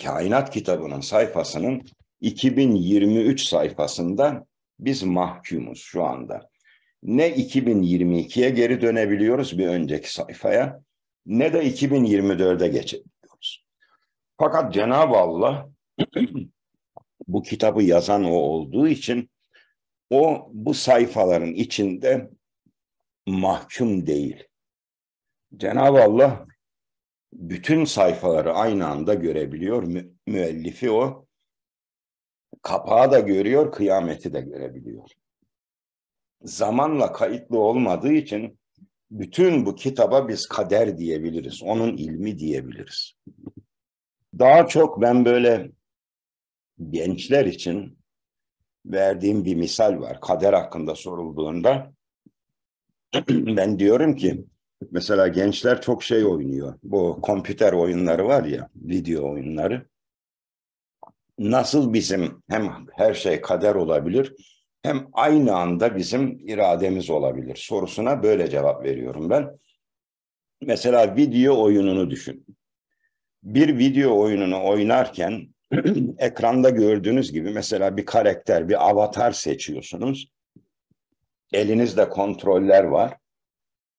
kainat kitabının sayfasının 2023 sayfasında biz mahkumuz şu anda. Ne 2022'ye geri dönebiliyoruz bir önceki sayfaya ne de 2024'e geçebiliyoruz. Fakat Cenab-ı Allah bu kitabı yazan o olduğu için o bu sayfaların içinde mahkum değil. Cenab-ı Allah bütün sayfaları aynı anda görebiliyor. Mü müellifi o. Kapağı da görüyor, kıyameti de görebiliyor. Zamanla kayıtlı olmadığı için bütün bu kitaba biz kader diyebiliriz. Onun ilmi diyebiliriz. Daha çok ben böyle gençler için verdiğim bir misal var. Kader hakkında sorulduğunda ben diyorum ki mesela gençler çok şey oynuyor. Bu kompüter oyunları var ya, video oyunları. Nasıl bizim hem her şey kader olabilir hem aynı anda bizim irademiz olabilir sorusuna böyle cevap veriyorum ben. Mesela video oyununu düşün. Bir video oyununu oynarken ekranda gördüğünüz gibi mesela bir karakter, bir avatar seçiyorsunuz. Elinizde kontroller var.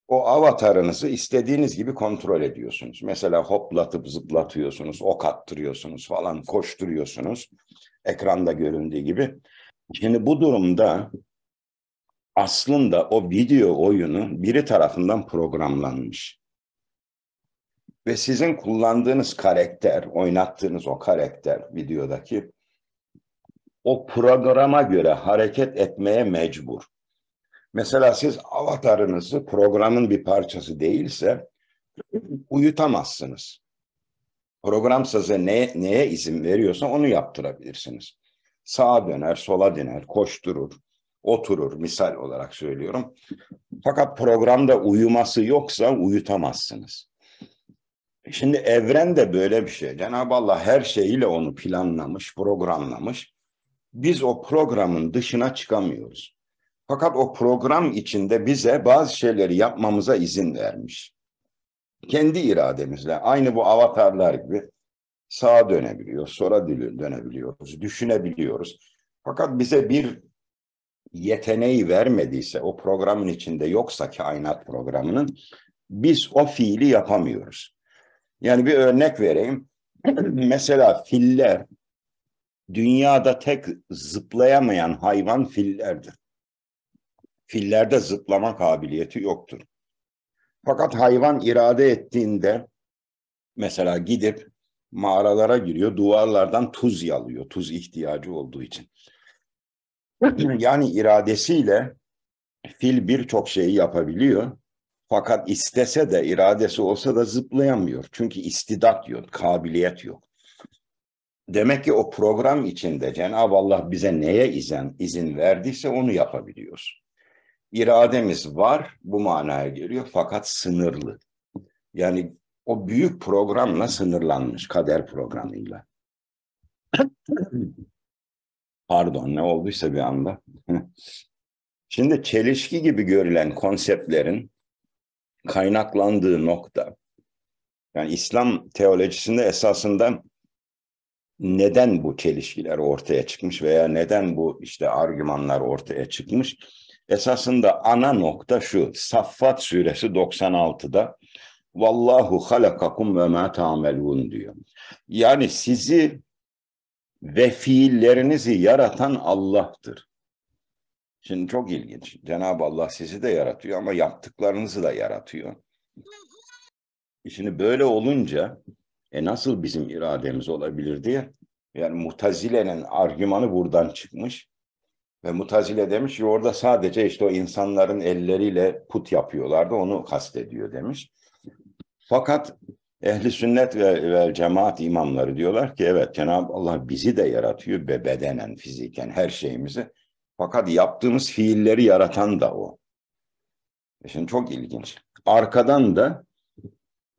O avatarınızı istediğiniz gibi kontrol ediyorsunuz. Mesela hoplatıp zıplatıyorsunuz, ok attırıyorsunuz falan, koşturuyorsunuz. Ekranda göründüğü gibi. Şimdi bu durumda aslında o video oyunu biri tarafından programlanmış. Ve sizin kullandığınız karakter, oynattığınız o karakter videodaki o programa göre hareket etmeye mecbur. Mesela siz avatarınızı programın bir parçası değilse uyutamazsınız. Program size ne, neye izin veriyorsa onu yaptırabilirsiniz sağa döner, sola döner, koşturur, oturur misal olarak söylüyorum. Fakat programda uyuması yoksa uyutamazsınız. Şimdi evren de böyle bir şey. Cenab-ı Allah her şeyiyle onu planlamış, programlamış. Biz o programın dışına çıkamıyoruz. Fakat o program içinde bize bazı şeyleri yapmamıza izin vermiş. Kendi irademizle aynı bu avatarlar gibi sağa dönebiliyor, sola dönebiliyoruz, düşünebiliyoruz. Fakat bize bir yeteneği vermediyse, o programın içinde yoksa kainat programının, biz o fiili yapamıyoruz. Yani bir örnek vereyim. Mesela filler, dünyada tek zıplayamayan hayvan fillerdir. Fillerde zıplama kabiliyeti yoktur. Fakat hayvan irade ettiğinde mesela gidip mağaralara giriyor. Duvarlardan tuz yalıyor. Tuz ihtiyacı olduğu için. Yani iradesiyle fil birçok şeyi yapabiliyor. Fakat istese de iradesi olsa da zıplayamıyor. Çünkü istidat yok, kabiliyet yok. Demek ki o program içinde Cenab-ı Allah bize neye izin, izin verdiyse onu yapabiliyoruz. İrademiz var, bu manaya geliyor fakat sınırlı. Yani o büyük programla sınırlanmış, kader programıyla. Pardon ne olduysa bir anda. Şimdi çelişki gibi görülen konseptlerin kaynaklandığı nokta, yani İslam teolojisinde esasında neden bu çelişkiler ortaya çıkmış veya neden bu işte argümanlar ortaya çıkmış? Esasında ana nokta şu, Saffat suresi 96'da Vallahu halakakum ve ma ta'melun diyor. Yani sizi ve fiillerinizi yaratan Allah'tır. Şimdi çok ilginç. Cenab-ı Allah sizi de yaratıyor ama yaptıklarınızı da yaratıyor. Şimdi böyle olunca e nasıl bizim irademiz olabilir diye yani Mutazile'nin argümanı buradan çıkmış. Ve Mutazile demiş ki orada sadece işte o insanların elleriyle put yapıyorlardı onu kastediyor demiş. Fakat ehli sünnet ve, ve cemaat imamları diyorlar ki evet Cenab-ı Allah bizi de yaratıyor be bedenen, fiziken her şeyimizi. Fakat yaptığımız fiilleri yaratan da o. E şimdi çok ilginç. Arkadan da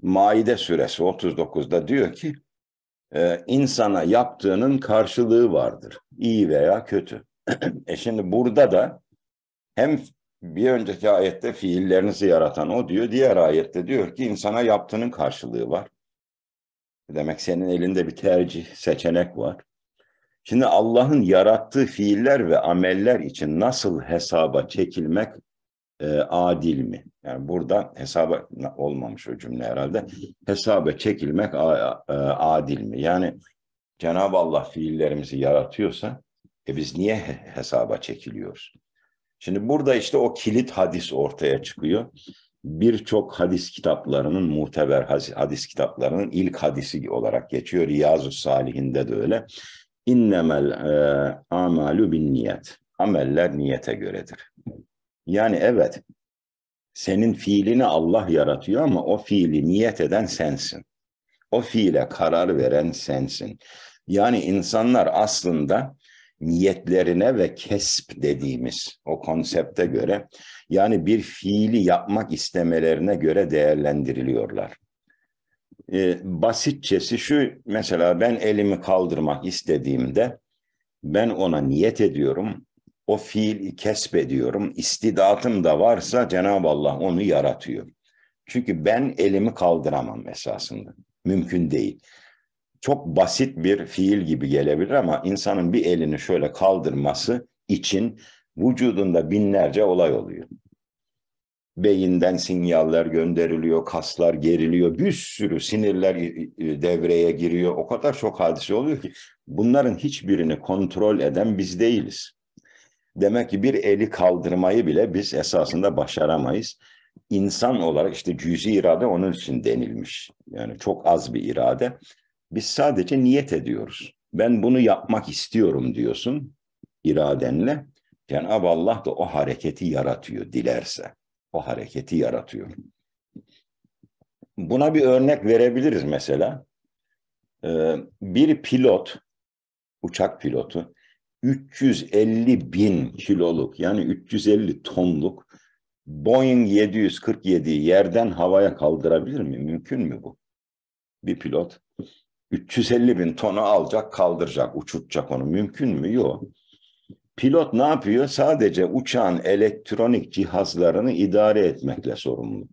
Maide suresi 39'da diyor ki e, insana yaptığının karşılığı vardır. iyi veya kötü. e şimdi burada da hem bir önceki ayette fiillerinizi yaratan o diyor. Diğer ayette diyor ki insana yaptığının karşılığı var. Demek senin elinde bir tercih, seçenek var. Şimdi Allah'ın yarattığı fiiller ve ameller için nasıl hesaba çekilmek e, adil mi? Yani burada hesaba olmamış o cümle herhalde. Hesaba çekilmek e, adil mi? Yani Cenab-ı Allah fiillerimizi yaratıyorsa e biz niye hesaba çekiliyoruz? Şimdi burada işte o kilit hadis ortaya çıkıyor. Birçok hadis kitaplarının muteber hadis kitaplarının ilk hadisi olarak geçiyor. Riyazu Salihinde de öyle. İnnemel e, amalu bin niyet. Ameller niyete göredir. Yani evet senin fiilini Allah yaratıyor ama o fiili niyet eden sensin. O fiile karar veren sensin. Yani insanlar aslında niyetlerine ve kesp dediğimiz o konsepte göre yani bir fiili yapmak istemelerine göre değerlendiriliyorlar. Ee, basitçesi şu mesela ben elimi kaldırmak istediğimde ben ona niyet ediyorum. O fiil kesp ediyorum. İstidatım da varsa Cenab-ı Allah onu yaratıyor. Çünkü ben elimi kaldıramam esasında. Mümkün değil çok basit bir fiil gibi gelebilir ama insanın bir elini şöyle kaldırması için vücudunda binlerce olay oluyor. Beyinden sinyaller gönderiliyor, kaslar geriliyor, bir sürü sinirler devreye giriyor. O kadar çok hadise oluyor ki bunların hiçbirini kontrol eden biz değiliz. Demek ki bir eli kaldırmayı bile biz esasında başaramayız. İnsan olarak işte cüzi irade onun için denilmiş. Yani çok az bir irade. Biz sadece niyet ediyoruz. Ben bunu yapmak istiyorum diyorsun iradenle. Cenab-ı Allah da o hareketi yaratıyor dilerse. O hareketi yaratıyor. Buna bir örnek verebiliriz mesela. Ee, bir pilot, uçak pilotu 350 bin kiloluk yani 350 tonluk Boeing 747'yi yerden havaya kaldırabilir mi? Mümkün mü bu? Bir pilot 350 bin tonu alacak, kaldıracak, uçurtacak onu. Mümkün mü? Yok. Pilot ne yapıyor? Sadece uçağın elektronik cihazlarını idare etmekle sorumlu.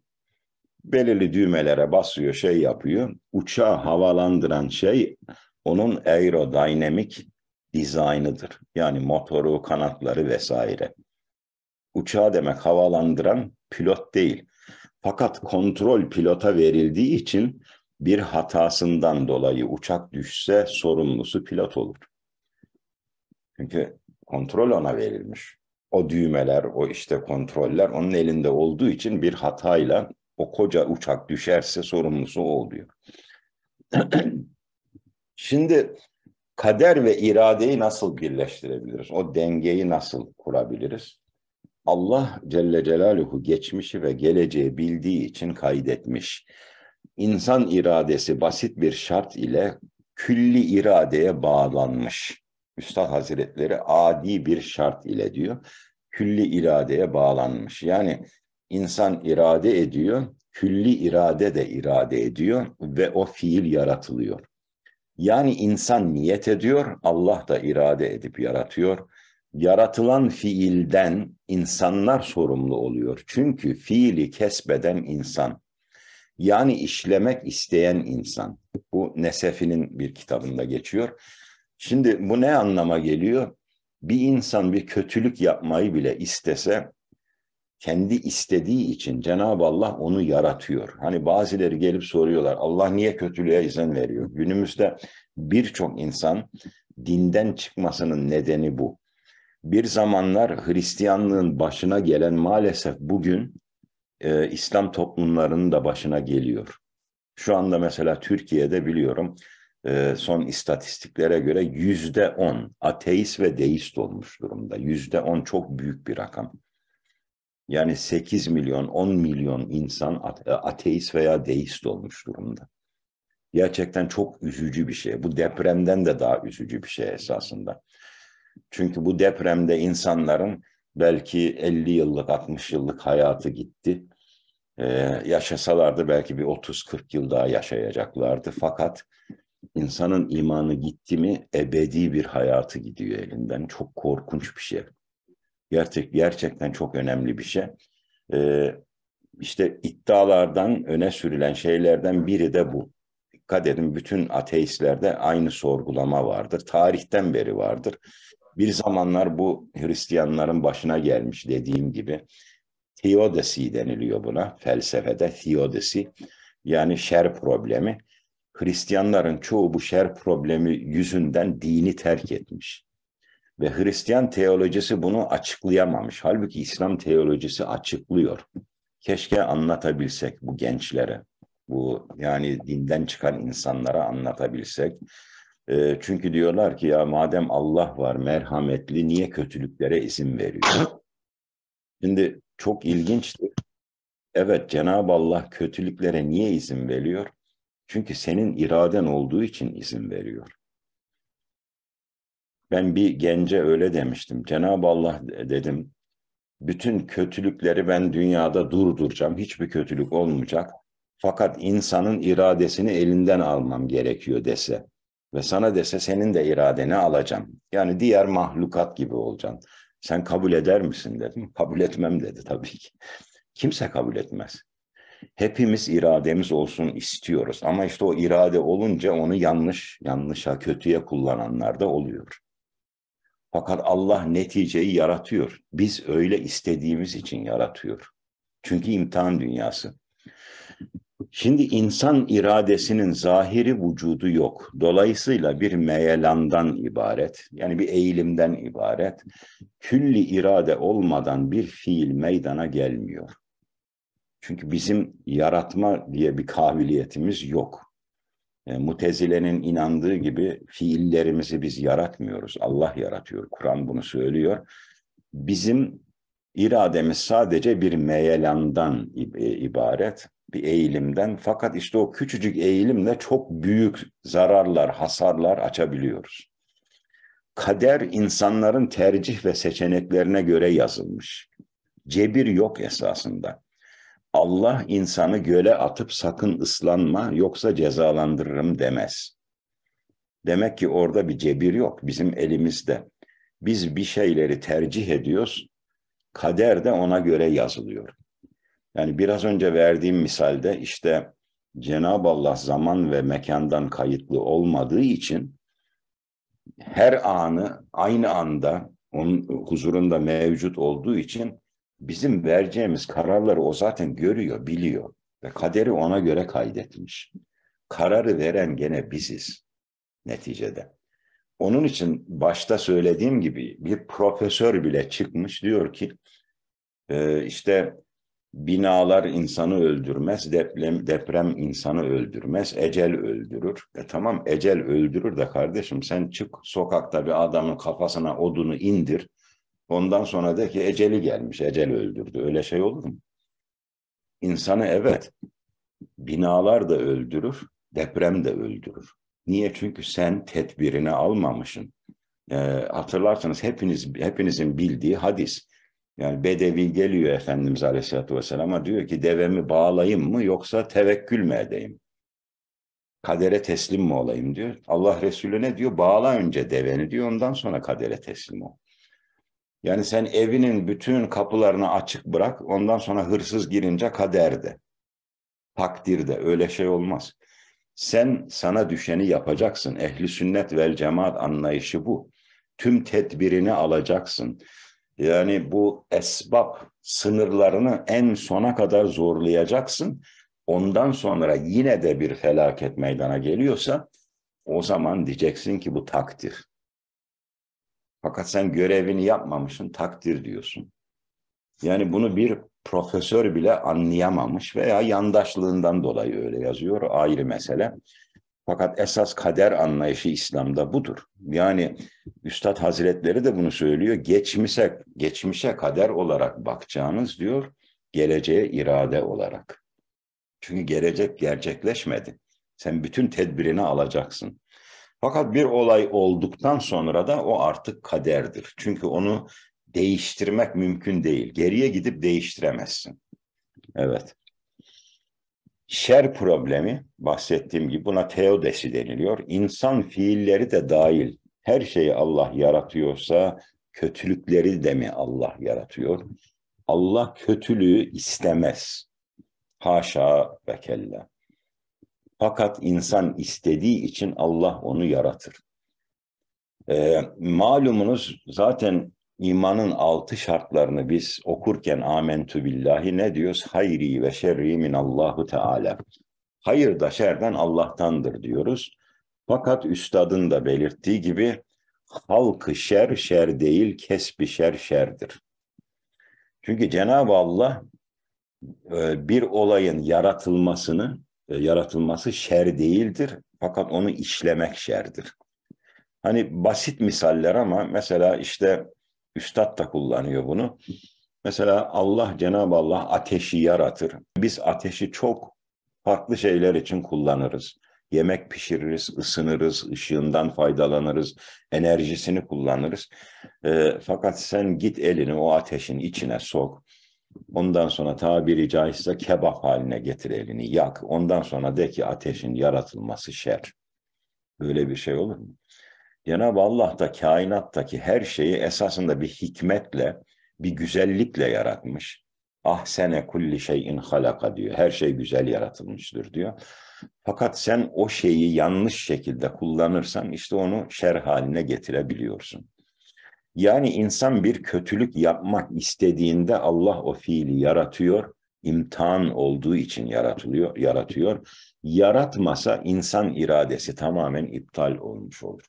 Belirli düğmelere basıyor, şey yapıyor. Uçağı havalandıran şey onun aerodinamik dizaynıdır. Yani motoru, kanatları vesaire. Uçağı demek havalandıran pilot değil. Fakat kontrol pilota verildiği için bir hatasından dolayı uçak düşse sorumlusu pilot olur. Çünkü kontrol ona verilmiş. O düğmeler, o işte kontroller onun elinde olduğu için bir hatayla o koca uçak düşerse sorumlusu o oluyor. Şimdi kader ve iradeyi nasıl birleştirebiliriz? O dengeyi nasıl kurabiliriz? Allah Celle Celaluhu geçmişi ve geleceği bildiği için kaydetmiş insan iradesi basit bir şart ile külli iradeye bağlanmış. Üstad Hazretleri adi bir şart ile diyor, külli iradeye bağlanmış. Yani insan irade ediyor, külli irade de irade ediyor ve o fiil yaratılıyor. Yani insan niyet ediyor, Allah da irade edip yaratıyor. Yaratılan fiilden insanlar sorumlu oluyor. Çünkü fiili kesbeden insan. Yani işlemek isteyen insan. Bu Nesefi'nin bir kitabında geçiyor. Şimdi bu ne anlama geliyor? Bir insan bir kötülük yapmayı bile istese kendi istediği için Cenab-ı Allah onu yaratıyor. Hani bazıları gelip soruyorlar Allah niye kötülüğe izin veriyor? Günümüzde birçok insan dinden çıkmasının nedeni bu. Bir zamanlar Hristiyanlığın başına gelen maalesef bugün e, İslam toplumlarının da başına geliyor. Şu anda mesela Türkiye'de biliyorum e, son istatistiklere göre yüzde on ateist ve deist olmuş durumda. Yüzde on çok büyük bir rakam. Yani 8 milyon, 10 milyon insan e, ateist veya deist olmuş durumda. Gerçekten çok üzücü bir şey. Bu depremden de daha üzücü bir şey esasında. Çünkü bu depremde insanların belki 50 yıllık, 60 yıllık hayatı gitti. Ee, yaşasalardı belki bir 30-40 yıl daha yaşayacaklardı. Fakat insanın imanı gitti mi ebedi bir hayatı gidiyor elinden. Çok korkunç bir şey. Gerçek, gerçekten çok önemli bir şey. Ee, işte iddialardan, öne sürülen şeylerden biri de bu. Dikkat edin bütün ateistlerde aynı sorgulama vardır. Tarihten beri vardır. Bir zamanlar bu Hristiyanların başına gelmiş dediğim gibi teodesi deniliyor buna felsefede teodesi yani şer problemi. Hristiyanların çoğu bu şer problemi yüzünden dini terk etmiş. Ve Hristiyan teolojisi bunu açıklayamamış. Halbuki İslam teolojisi açıklıyor. Keşke anlatabilsek bu gençlere, bu yani dinden çıkan insanlara anlatabilsek. E, çünkü diyorlar ki ya madem Allah var merhametli niye kötülüklere izin veriyor? Şimdi çok ilginçtir. Evet Cenab-ı Allah kötülüklere niye izin veriyor? Çünkü senin iraden olduğu için izin veriyor. Ben bir gence öyle demiştim. Cenab-ı Allah dedim, bütün kötülükleri ben dünyada durduracağım. Hiçbir kötülük olmayacak. Fakat insanın iradesini elinden almam gerekiyor dese. Ve sana dese senin de iradeni alacağım. Yani diğer mahlukat gibi olacaksın. Sen kabul eder misin dedim. Kabul etmem dedi tabii ki. Kimse kabul etmez. Hepimiz irademiz olsun istiyoruz ama işte o irade olunca onu yanlış, yanlışa, kötüye kullananlar da oluyor. Fakat Allah neticeyi yaratıyor. Biz öyle istediğimiz için yaratıyor. Çünkü imtihan dünyası. Şimdi insan iradesinin zahiri vücudu yok. Dolayısıyla bir meyelandan ibaret, yani bir eğilimden ibaret. Külli irade olmadan bir fiil meydana gelmiyor. Çünkü bizim yaratma diye bir kabiliyetimiz yok. E, Mutezile'nin inandığı gibi fiillerimizi biz yaratmıyoruz. Allah yaratıyor. Kur'an bunu söylüyor. Bizim İrademiz sadece bir meyelandan e, ibaret, bir eğilimden. Fakat işte o küçücük eğilimle çok büyük zararlar, hasarlar açabiliyoruz. Kader insanların tercih ve seçeneklerine göre yazılmış. Cebir yok esasında. Allah insanı göle atıp sakın ıslanma yoksa cezalandırırım demez. Demek ki orada bir cebir yok bizim elimizde. Biz bir şeyleri tercih ediyoruz kader de ona göre yazılıyor. Yani biraz önce verdiğim misalde işte Cenab-ı Allah zaman ve mekandan kayıtlı olmadığı için her anı aynı anda onun huzurunda mevcut olduğu için bizim vereceğimiz kararları o zaten görüyor, biliyor ve kaderi ona göre kaydetmiş. Kararı veren gene biziz neticede. Onun için başta söylediğim gibi bir profesör bile çıkmış diyor ki e, işte binalar insanı öldürmez, deprem, deprem insanı öldürmez, ecel öldürür. E tamam ecel öldürür de kardeşim sen çık sokakta bir adamın kafasına odunu indir. Ondan sonra de ki eceli gelmiş, ecel öldürdü. Öyle şey olur mu? İnsanı evet, binalar da öldürür, deprem de öldürür. Niye? Çünkü sen tedbirini almamışsın. E, hatırlarsınız hepiniz hepinizin bildiği hadis yani bedevi geliyor Efendimiz Aleyhisselatü Vesselam'a diyor ki devemi bağlayayım mı yoksa tevekkül mü edeyim? Kadere teslim mi olayım diyor. Allah Resulü ne diyor? Bağla önce deveni diyor ondan sonra kadere teslim ol. Yani sen evinin bütün kapılarını açık bırak ondan sonra hırsız girince kaderde. Takdirde öyle şey olmaz. Sen sana düşeni yapacaksın. Ehli sünnet vel cemaat anlayışı bu. Tüm tedbirini alacaksın. Yani bu esbab sınırlarını en sona kadar zorlayacaksın. Ondan sonra yine de bir felaket meydana geliyorsa o zaman diyeceksin ki bu takdir. Fakat sen görevini yapmamışsın, takdir diyorsun. Yani bunu bir profesör bile anlayamamış veya yandaşlığından dolayı öyle yazıyor ayrı mesele. Fakat esas kader anlayışı İslam'da budur. Yani Üstad Hazretleri de bunu söylüyor. Geçmişe, geçmişe kader olarak bakacağınız diyor, geleceğe irade olarak. Çünkü gelecek gerçekleşmedi. Sen bütün tedbirini alacaksın. Fakat bir olay olduktan sonra da o artık kaderdir. Çünkü onu değiştirmek mümkün değil. Geriye gidip değiştiremezsin. Evet şer problemi bahsettiğim gibi buna teodesi deniliyor. İnsan fiilleri de dahil her şeyi Allah yaratıyorsa kötülükleri de mi Allah yaratıyor? Allah kötülüğü istemez. Haşa ve kella. Fakat insan istediği için Allah onu yaratır. E, malumunuz zaten imanın altı şartlarını biz okurken amentü billahi ne diyoruz? Hayri ve şerri min Allahu Teala. Hayır da şerden Allah'tandır diyoruz. Fakat üstadın da belirttiği gibi halkı şer şer değil kesbi şer şerdir. Çünkü Cenab-ı Allah e, bir olayın yaratılmasını, e, yaratılması şer değildir fakat onu işlemek şerdir. Hani basit misaller ama mesela işte Üstad da kullanıyor bunu. Mesela Allah, Cenab-ı Allah ateşi yaratır. Biz ateşi çok farklı şeyler için kullanırız. Yemek pişiririz, ısınırız, ışığından faydalanırız, enerjisini kullanırız. E, fakat sen git elini o ateşin içine sok. Ondan sonra tabiri caizse kebap haline getir elini, yak. Ondan sonra de ki ateşin yaratılması şer. Böyle bir şey olur mu? Cenab-ı Allah da kainattaki her şeyi esasında bir hikmetle, bir güzellikle yaratmış. Ahsene kulli şeyin halaka diyor. Her şey güzel yaratılmıştır diyor. Fakat sen o şeyi yanlış şekilde kullanırsan işte onu şer haline getirebiliyorsun. Yani insan bir kötülük yapmak istediğinde Allah o fiili yaratıyor. imtihan olduğu için yaratılıyor, yaratıyor. Yaratmasa insan iradesi tamamen iptal olmuş olur.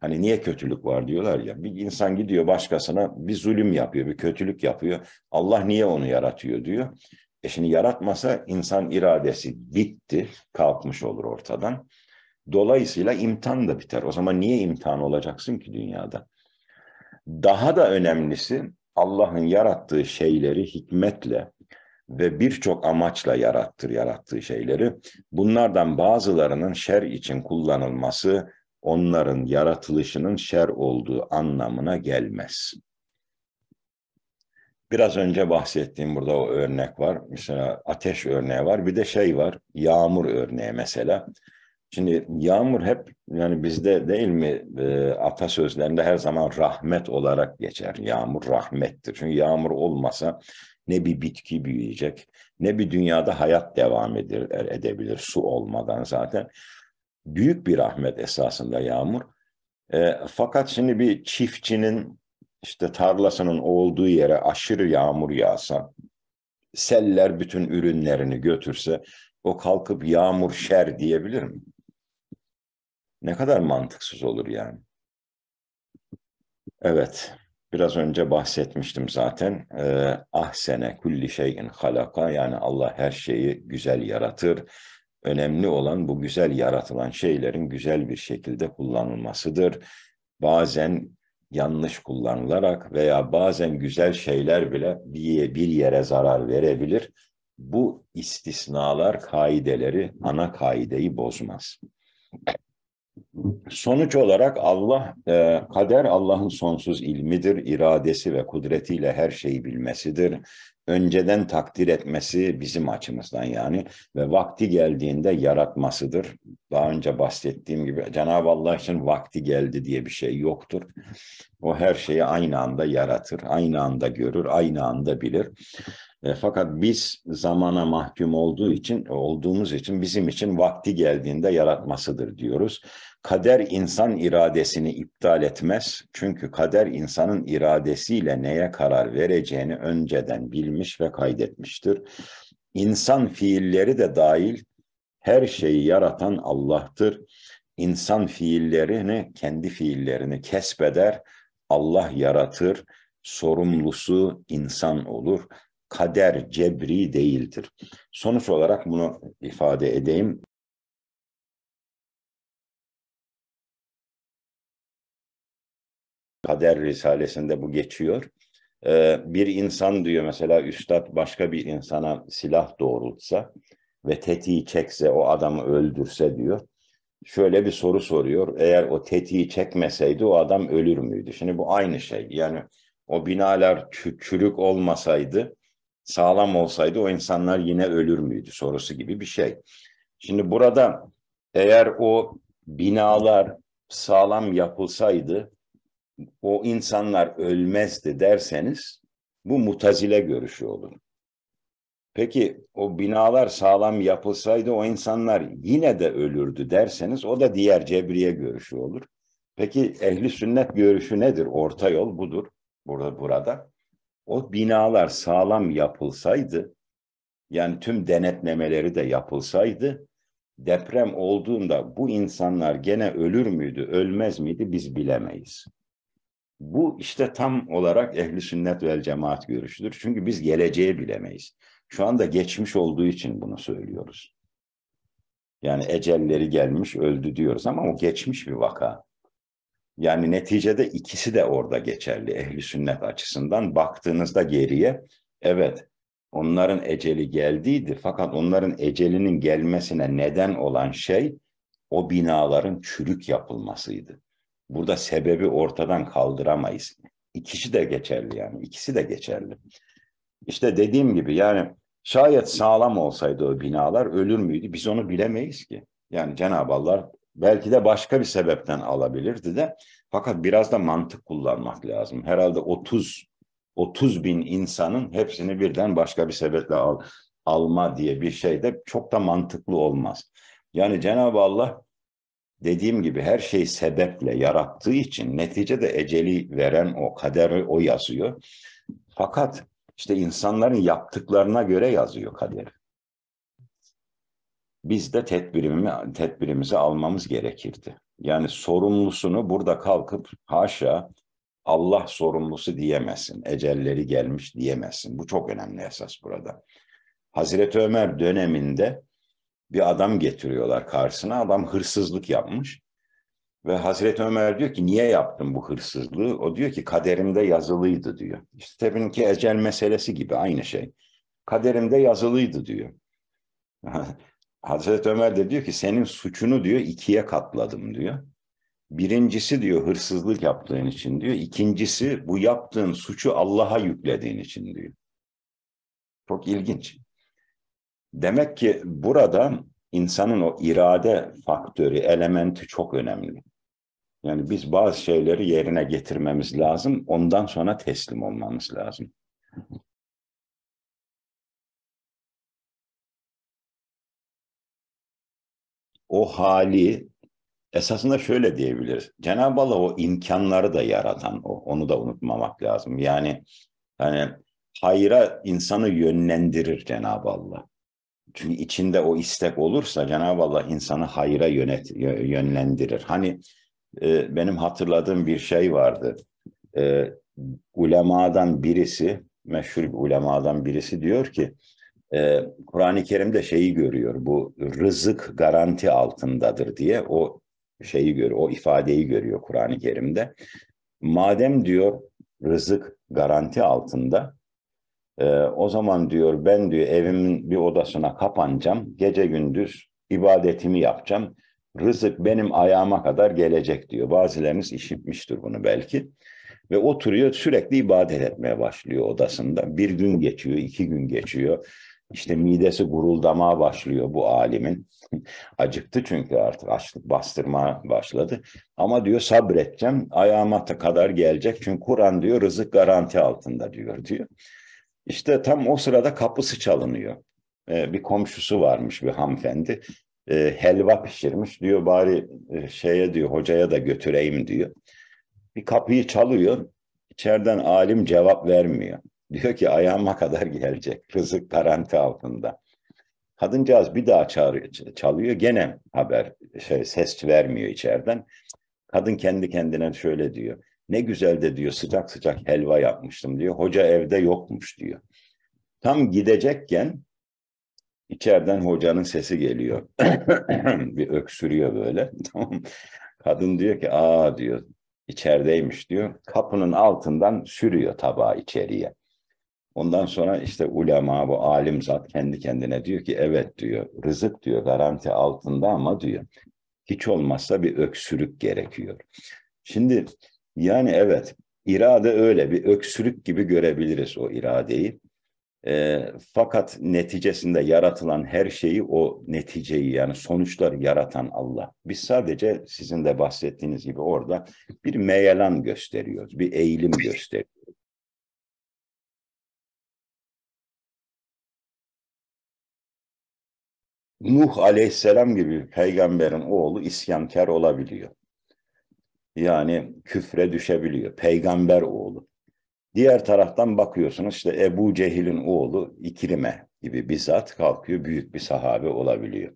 Hani niye kötülük var diyorlar ya. Bir insan gidiyor başkasına bir zulüm yapıyor, bir kötülük yapıyor. Allah niye onu yaratıyor diyor. E şimdi yaratmasa insan iradesi bitti, kalkmış olur ortadan. Dolayısıyla imtihan da biter. O zaman niye imtihan olacaksın ki dünyada? Daha da önemlisi Allah'ın yarattığı şeyleri hikmetle ve birçok amaçla yarattır yarattığı şeyleri. Bunlardan bazılarının şer için kullanılması onların yaratılışının şer olduğu anlamına gelmez. Biraz önce bahsettiğim burada o örnek var. Mesela ateş örneği var. Bir de şey var. Yağmur örneği mesela. Şimdi yağmur hep yani bizde değil mi e, atasözlerinde her zaman rahmet olarak geçer. Yağmur rahmettir. Çünkü yağmur olmasa ne bir bitki büyüyecek ne bir dünyada hayat devam edir, edebilir su olmadan zaten büyük bir rahmet esasında yağmur. E, fakat şimdi bir çiftçinin işte tarlasının olduğu yere aşırı yağmur yağsa, seller bütün ürünlerini götürse o kalkıp yağmur şer diyebilir mi? Ne kadar mantıksız olur yani. Evet, biraz önce bahsetmiştim zaten. Ee, sene kulli şeyin halaka yani Allah her şeyi güzel yaratır Önemli olan bu güzel yaratılan şeylerin güzel bir şekilde kullanılmasıdır. Bazen yanlış kullanılarak veya bazen güzel şeyler bile bir, yere zarar verebilir. Bu istisnalar kaideleri, ana kaideyi bozmaz. Sonuç olarak Allah, e, kader Allah'ın sonsuz ilmidir, iradesi ve kudretiyle her şeyi bilmesidir önceden takdir etmesi bizim açımızdan yani ve vakti geldiğinde yaratmasıdır. Daha önce bahsettiğim gibi Cenab-ı Allah için vakti geldi diye bir şey yoktur. O her şeyi aynı anda yaratır, aynı anda görür, aynı anda bilir. E, fakat biz zamana mahkum olduğu için olduğumuz için bizim için vakti geldiğinde yaratmasıdır diyoruz. Kader insan iradesini iptal etmez. Çünkü kader insanın iradesiyle neye karar vereceğini önceden bilmiş ve kaydetmiştir. İnsan fiilleri de dahil her şeyi yaratan Allah'tır. İnsan fiillerini, kendi fiillerini kesbeder. Allah yaratır, sorumlusu insan olur kader cebri değildir. Sonuç olarak bunu ifade edeyim. Kader Risalesi'nde bu geçiyor. Ee, bir insan diyor mesela üstad başka bir insana silah doğrultsa ve tetiği çekse o adamı öldürse diyor. Şöyle bir soru soruyor. Eğer o tetiği çekmeseydi o adam ölür müydü? Şimdi bu aynı şey. Yani o binalar çürük olmasaydı sağlam olsaydı o insanlar yine ölür müydü sorusu gibi bir şey. Şimdi burada eğer o binalar sağlam yapılsaydı o insanlar ölmezdi derseniz bu mutazile görüşü olur. Peki o binalar sağlam yapılsaydı o insanlar yine de ölürdü derseniz o da diğer cebriye görüşü olur. Peki ehli sünnet görüşü nedir? Orta yol budur burada burada o binalar sağlam yapılsaydı, yani tüm denetlemeleri de yapılsaydı, deprem olduğunda bu insanlar gene ölür müydü, ölmez miydi biz bilemeyiz. Bu işte tam olarak ehli sünnet vel cemaat görüşüdür. Çünkü biz geleceği bilemeyiz. Şu anda geçmiş olduğu için bunu söylüyoruz. Yani ecelleri gelmiş öldü diyoruz ama o geçmiş bir vaka. Yani neticede ikisi de orada geçerli ehli sünnet açısından. Baktığınızda geriye evet onların eceli geldiydi fakat onların ecelinin gelmesine neden olan şey o binaların çürük yapılmasıydı. Burada sebebi ortadan kaldıramayız. İkisi de geçerli yani ikisi de geçerli. İşte dediğim gibi yani şayet sağlam olsaydı o binalar ölür müydü? Biz onu bilemeyiz ki. Yani Cenab-ı Allah Belki de başka bir sebepten alabilirdi de. Fakat biraz da mantık kullanmak lazım. Herhalde 30 30 bin insanın hepsini birden başka bir sebeple al, alma diye bir şey de çok da mantıklı olmaz. Yani Cenab-ı Allah dediğim gibi her şey sebeple yarattığı için neticede eceli veren o kaderi o yazıyor. Fakat işte insanların yaptıklarına göre yazıyor kaderi biz de tedbirimi, tedbirimizi almamız gerekirdi. Yani sorumlusunu burada kalkıp haşa Allah sorumlusu diyemesin, ecelleri gelmiş diyemesin. Bu çok önemli esas burada. Hazreti Ömer döneminde bir adam getiriyorlar karşısına. Adam hırsızlık yapmış. Ve Hazreti Ömer diyor ki niye yaptın bu hırsızlığı? O diyor ki kaderimde yazılıydı diyor. İşte ki ecel meselesi gibi aynı şey. Kaderimde yazılıydı diyor. Hazreti Ömer de diyor ki senin suçunu diyor ikiye katladım diyor. Birincisi diyor hırsızlık yaptığın için diyor. İkincisi bu yaptığın suçu Allah'a yüklediğin için diyor. Çok ilginç. Demek ki burada insanın o irade faktörü, elementi çok önemli. Yani biz bazı şeyleri yerine getirmemiz lazım. Ondan sonra teslim olmamız lazım. o hali esasında şöyle diyebiliriz. Cenab-ı Allah o imkanları da yaratan o. Onu da unutmamak lazım. Yani hani hayra insanı yönlendirir Cenab-ı Allah. Çünkü içinde o istek olursa Cenab-ı Allah insanı hayra yönet, yönlendirir. Hani e, benim hatırladığım bir şey vardı. E, ulemadan birisi, meşhur bir ulemadan birisi diyor ki e, Kur'an-ı Kerim'de şeyi görüyor bu rızık garanti altındadır diye o şeyi görüyor, o ifadeyi görüyor Kur'an-ı Kerim'de. Madem diyor rızık garanti altında, e, o zaman diyor ben diyor evimin bir odasına kapanacağım, gece gündüz ibadetimi yapacağım, rızık benim ayağıma kadar gelecek diyor. Bazılarınız işitmiştir bunu belki. Ve oturuyor sürekli ibadet etmeye başlıyor odasında. Bir gün geçiyor, iki gün geçiyor. İşte midesi guruldamaya başlıyor bu alimin. Acıktı çünkü artık açlık bastırma başladı. Ama diyor sabredeceğim ayağıma kadar gelecek. Çünkü Kur'an diyor rızık garanti altında diyor diyor. İşte tam o sırada kapısı çalınıyor. Ee, bir komşusu varmış bir hanımefendi. Ee, helva pişirmiş diyor bari e, şeye diyor hocaya da götüreyim diyor. Bir kapıyı çalıyor. İçeriden alim cevap vermiyor. Diyor ki ayağıma kadar gelecek. Rızık garanti altında. Kadıncağız bir daha çağırıyor, çalıyor. Gene haber şey, ses vermiyor içeriden. Kadın kendi kendine şöyle diyor. Ne güzel de diyor sıcak sıcak helva yapmıştım diyor. Hoca evde yokmuş diyor. Tam gidecekken içeriden hocanın sesi geliyor. bir öksürüyor böyle. Kadın diyor ki aa diyor içerideymiş diyor. Kapının altından sürüyor tabağı içeriye. Ondan sonra işte ulema bu alim zat kendi kendine diyor ki evet diyor rızık diyor garanti altında ama diyor hiç olmazsa bir öksürük gerekiyor. Şimdi yani evet irade öyle bir öksürük gibi görebiliriz o iradeyi. E, fakat neticesinde yaratılan her şeyi o neticeyi yani sonuçları yaratan Allah. Biz sadece sizin de bahsettiğiniz gibi orada bir meyelan gösteriyoruz, bir eğilim gösteriyoruz. Nuh aleyhisselam gibi peygamberin oğlu isyankar olabiliyor. Yani küfre düşebiliyor. Peygamber oğlu. Diğer taraftan bakıyorsunuz işte Ebu Cehil'in oğlu İkrime gibi bizzat kalkıyor büyük bir sahabe olabiliyor.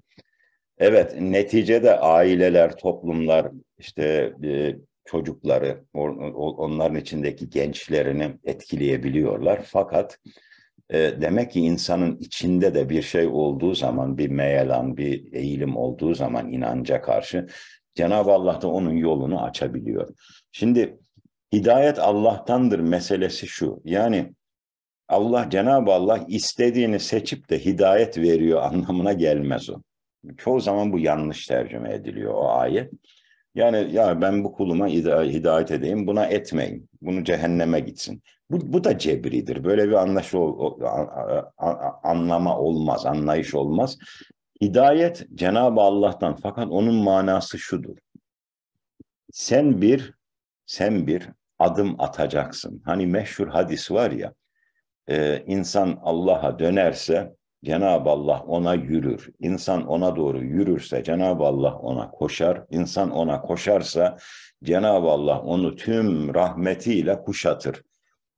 Evet neticede aileler, toplumlar işte e, çocukları, onların içindeki gençlerini etkileyebiliyorlar. Fakat ee, demek ki insanın içinde de bir şey olduğu zaman, bir meyelan, bir eğilim olduğu zaman inanca karşı Cenab-ı Allah da onun yolunu açabiliyor. Şimdi hidayet Allah'tandır meselesi şu. Yani Allah Cenab-ı Allah istediğini seçip de hidayet veriyor anlamına gelmez o. Çoğu zaman bu yanlış tercüme ediliyor o ayet. Yani ya ben bu kuluma hidayet edeyim, buna etmeyin, bunu cehenneme gitsin. Bu, bu da cebridir. Böyle bir anlaşı, anlama olmaz, anlayış olmaz. Hidayet Cenab-ı Allah'tan fakat onun manası şudur. Sen bir, sen bir adım atacaksın. Hani meşhur hadis var ya, e, insan Allah'a dönerse Cenab-ı Allah ona yürür. İnsan ona doğru yürürse Cenab-ı Allah ona koşar. İnsan ona koşarsa Cenab-ı Allah onu tüm rahmetiyle kuşatır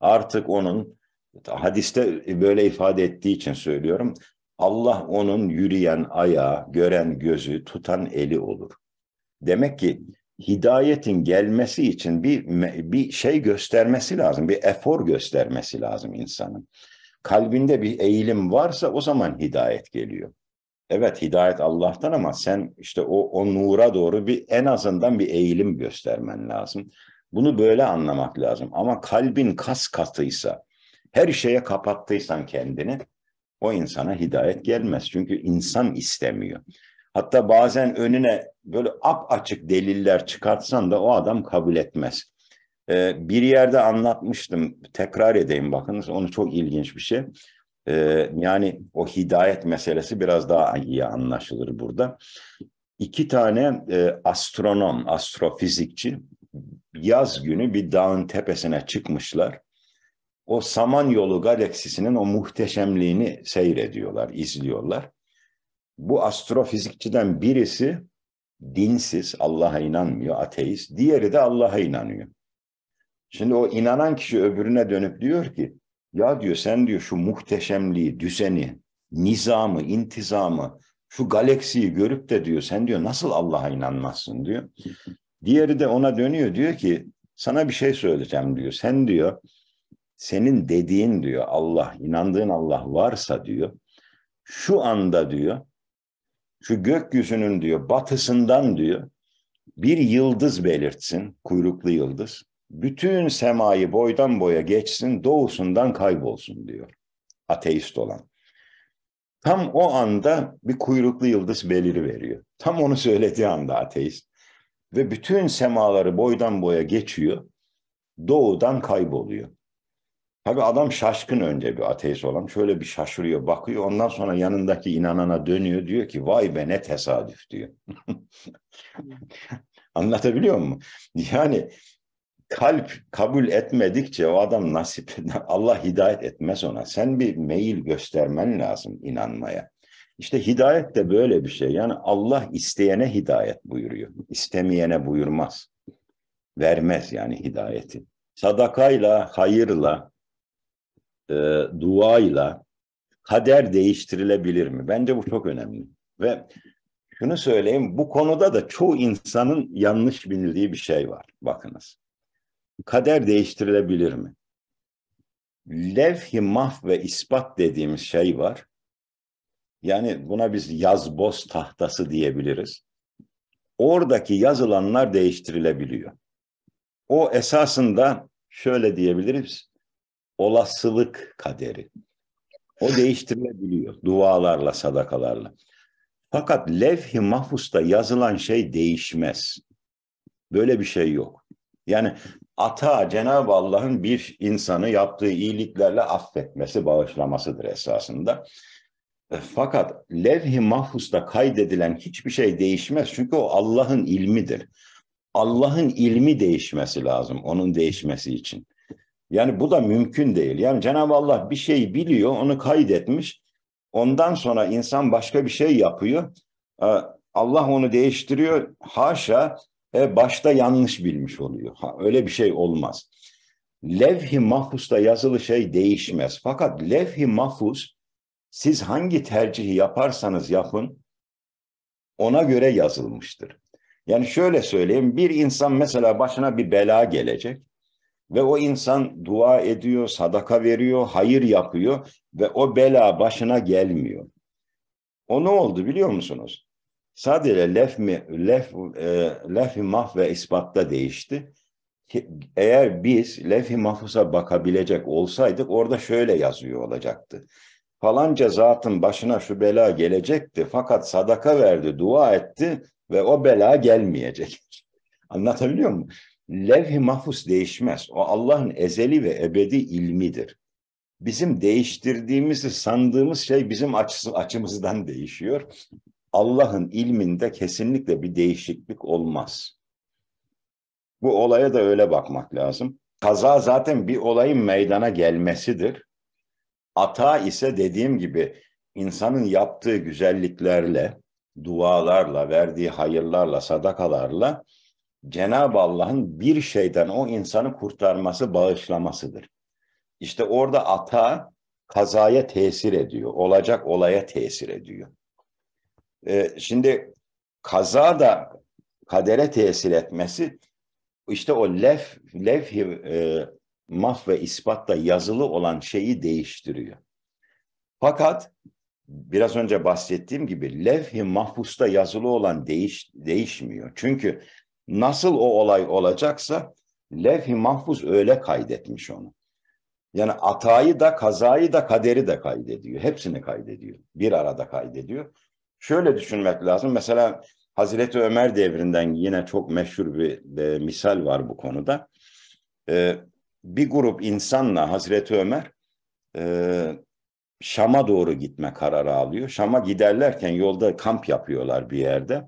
artık onun hadiste böyle ifade ettiği için söylüyorum. Allah onun yürüyen ayağı, gören gözü, tutan eli olur. Demek ki hidayetin gelmesi için bir bir şey göstermesi lazım, bir efor göstermesi lazım insanın. Kalbinde bir eğilim varsa o zaman hidayet geliyor. Evet hidayet Allah'tan ama sen işte o o nura doğru bir en azından bir eğilim göstermen lazım. Bunu böyle anlamak lazım. Ama kalbin kas katıysa, her şeye kapattıysan kendini, o insana hidayet gelmez. Çünkü insan istemiyor. Hatta bazen önüne böyle ap açık deliller çıkartsan da o adam kabul etmez. Ee, bir yerde anlatmıştım, tekrar edeyim bakınız, onu çok ilginç bir şey. Ee, yani o hidayet meselesi biraz daha iyi anlaşılır burada. İki tane e, astronom, astrofizikçi yaz günü bir dağın tepesine çıkmışlar. O Samanyolu galaksisinin o muhteşemliğini seyrediyorlar, izliyorlar. Bu astrofizikçiden birisi dinsiz, Allah'a inanmıyor, ateist. Diğeri de Allah'a inanıyor. Şimdi o inanan kişi öbürüne dönüp diyor ki, ya diyor sen diyor şu muhteşemliği, düzeni, nizamı, intizamı, şu galaksiyi görüp de diyor sen diyor nasıl Allah'a inanmazsın diyor. Diğeri de ona dönüyor diyor ki sana bir şey söyleyeceğim diyor. Sen diyor senin dediğin diyor Allah, inandığın Allah varsa diyor. Şu anda diyor şu gökyüzünün diyor batısından diyor bir yıldız belirtsin, kuyruklu yıldız. Bütün semayı boydan boya geçsin, doğusundan kaybolsun diyor ateist olan. Tam o anda bir kuyruklu yıldız beliri veriyor. Tam onu söylediği anda ateist ve bütün semaları boydan boya geçiyor. Doğudan kayboluyor. Tabi adam şaşkın önce bir ateist olan. Şöyle bir şaşırıyor, bakıyor. Ondan sonra yanındaki inanana dönüyor. Diyor ki vay be ne tesadüf diyor. Anlatabiliyor muyum? Yani kalp kabul etmedikçe o adam nasip Allah hidayet etmez ona. Sen bir meyil göstermen lazım inanmaya. İşte hidayet de böyle bir şey. Yani Allah isteyene hidayet buyuruyor. İstemeyene buyurmaz. Vermez yani hidayeti. Sadakayla, hayırla, e, duayla kader değiştirilebilir mi? Bence bu çok önemli. Ve şunu söyleyeyim, bu konuda da çoğu insanın yanlış bildiği bir şey var. Bakınız. Kader değiştirilebilir mi? Levh-i mahv ve ispat dediğimiz şey var yani buna biz yazboz tahtası diyebiliriz. Oradaki yazılanlar değiştirilebiliyor. O esasında şöyle diyebiliriz. Olasılık kaderi. O değiştirilebiliyor dualarla, sadakalarla. Fakat levh-i mahfusta yazılan şey değişmez. Böyle bir şey yok. Yani ata Cenab-ı Allah'ın bir insanı yaptığı iyiliklerle affetmesi, bağışlamasıdır esasında. E, fakat levh-i mahfusta kaydedilen hiçbir şey değişmez. Çünkü o Allah'ın ilmidir. Allah'ın ilmi değişmesi lazım onun değişmesi için. Yani bu da mümkün değil. Yani Cenab-ı Allah bir şey biliyor, onu kaydetmiş. Ondan sonra insan başka bir şey yapıyor. E, Allah onu değiştiriyor. Haşa e, başta yanlış bilmiş oluyor. Ha, öyle bir şey olmaz. Levh-i mahfusta yazılı şey değişmez. Fakat levh-i mahfuz siz hangi tercihi yaparsanız yapın ona göre yazılmıştır. Yani şöyle söyleyeyim bir insan mesela başına bir bela gelecek ve o insan dua ediyor, sadaka veriyor, hayır yapıyor ve o bela başına gelmiyor. O ne oldu biliyor musunuz? Sadece lef mi lef e, lef mah ve ispatta değişti. Eğer biz lef-i mahfusa bakabilecek olsaydık orada şöyle yazıyor olacaktı falanca zatın başına şu bela gelecekti fakat sadaka verdi, dua etti ve o bela gelmeyecek. Anlatabiliyor muyum? Levh-i mahfuz değişmez. O Allah'ın ezeli ve ebedi ilmidir. Bizim değiştirdiğimizi sandığımız şey bizim açısı, açımızdan değişiyor. Allah'ın ilminde kesinlikle bir değişiklik olmaz. Bu olaya da öyle bakmak lazım. Kaza zaten bir olayın meydana gelmesidir Ata ise dediğim gibi insanın yaptığı güzelliklerle, dualarla, verdiği hayırlarla, sadakalarla Cenab-ı Allah'ın bir şeyden o insanı kurtarması, bağışlamasıdır. İşte orada ata kazaya tesir ediyor, olacak olaya tesir ediyor. Ee, şimdi kaza da kadere tesir etmesi işte o lef, lef e, mah ve ispatla yazılı olan şeyi değiştiriyor. Fakat biraz önce bahsettiğim gibi levh-i mahfusta yazılı olan değiş, değişmiyor. Çünkü nasıl o olay olacaksa levh-i mahfuz öyle kaydetmiş onu. Yani atayı da kazayı da kaderi de kaydediyor. Hepsini kaydediyor. Bir arada kaydediyor. Şöyle düşünmek lazım. Mesela Hazreti Ömer devrinden yine çok meşhur bir e, misal var bu konuda. E, bir grup insanla Hazreti Ömer e, Şam'a doğru gitme kararı alıyor. Şam'a giderlerken yolda kamp yapıyorlar bir yerde.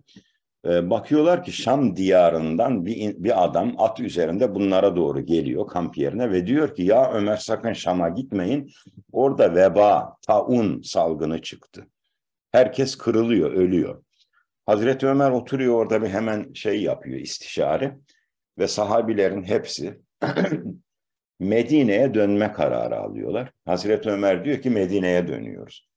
E, bakıyorlar ki Şam diyarından bir, bir adam at üzerinde bunlara doğru geliyor kamp yerine ve diyor ki ya Ömer sakın Şam'a gitmeyin. Orada veba, taun salgını çıktı. Herkes kırılıyor, ölüyor. Hazreti Ömer oturuyor orada bir hemen şey yapıyor istişare ve sahabilerin hepsi Medine'ye dönme kararı alıyorlar. Hazreti Ömer diyor ki Medine'ye dönüyoruz.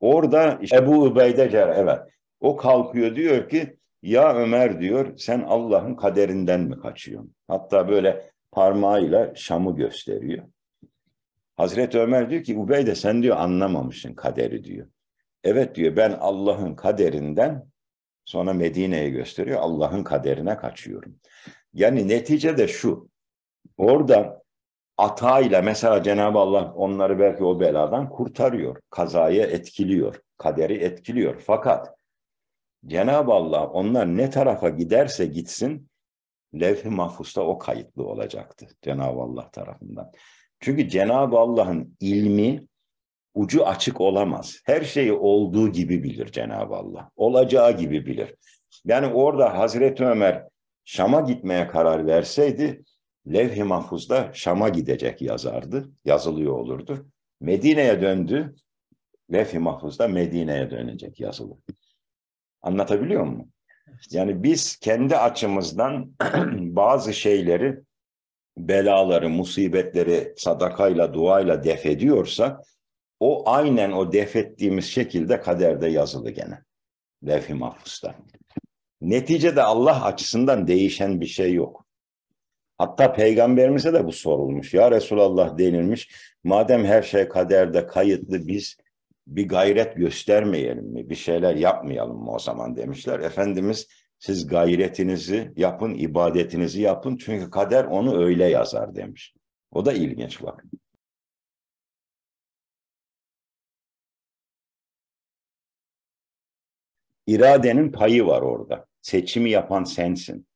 Orada işte Ebu Übeyde Cerrah, evet. O kalkıyor diyor ki ya Ömer diyor sen Allah'ın kaderinden mi kaçıyorsun? Hatta böyle parmağıyla Şam'ı gösteriyor. Hazreti Ömer diyor ki Ubeyde sen diyor anlamamışsın kaderi diyor. Evet diyor ben Allah'ın kaderinden sonra Medine'ye gösteriyor Allah'ın kaderine kaçıyorum. Yani neticede şu orada atayla mesela Cenab-ı Allah onları belki o beladan kurtarıyor. kazaya etkiliyor, kaderi etkiliyor. Fakat Cenab-ı Allah onlar ne tarafa giderse gitsin levh-i mahfusta o kayıtlı olacaktı Cenab-ı Allah tarafından. Çünkü Cenab-ı Allah'ın ilmi ucu açık olamaz. Her şeyi olduğu gibi bilir Cenab-ı Allah. Olacağı gibi bilir. Yani orada Hazreti Ömer Şam'a gitmeye karar verseydi levh-i mahfuzda Şam'a gidecek yazardı, yazılıyor olurdu. Medine'ye döndü, levh-i mahfuzda Medine'ye dönecek yazılı. Anlatabiliyor muyum? Yani biz kendi açımızdan bazı şeyleri, belaları, musibetleri sadakayla, duayla def ediyorsak, o aynen o def ettiğimiz şekilde kaderde yazılı gene. Levh-i mahfuzda. Neticede Allah açısından değişen bir şey yok. Hatta peygamberimize de bu sorulmuş. Ya Resulallah denilmiş. Madem her şey kaderde kayıtlı biz bir gayret göstermeyelim mi? Bir şeyler yapmayalım mı o zaman demişler. Efendimiz siz gayretinizi yapın, ibadetinizi yapın. Çünkü kader onu öyle yazar demiş. O da ilginç bak. İradenin payı var orada. Seçimi yapan sensin.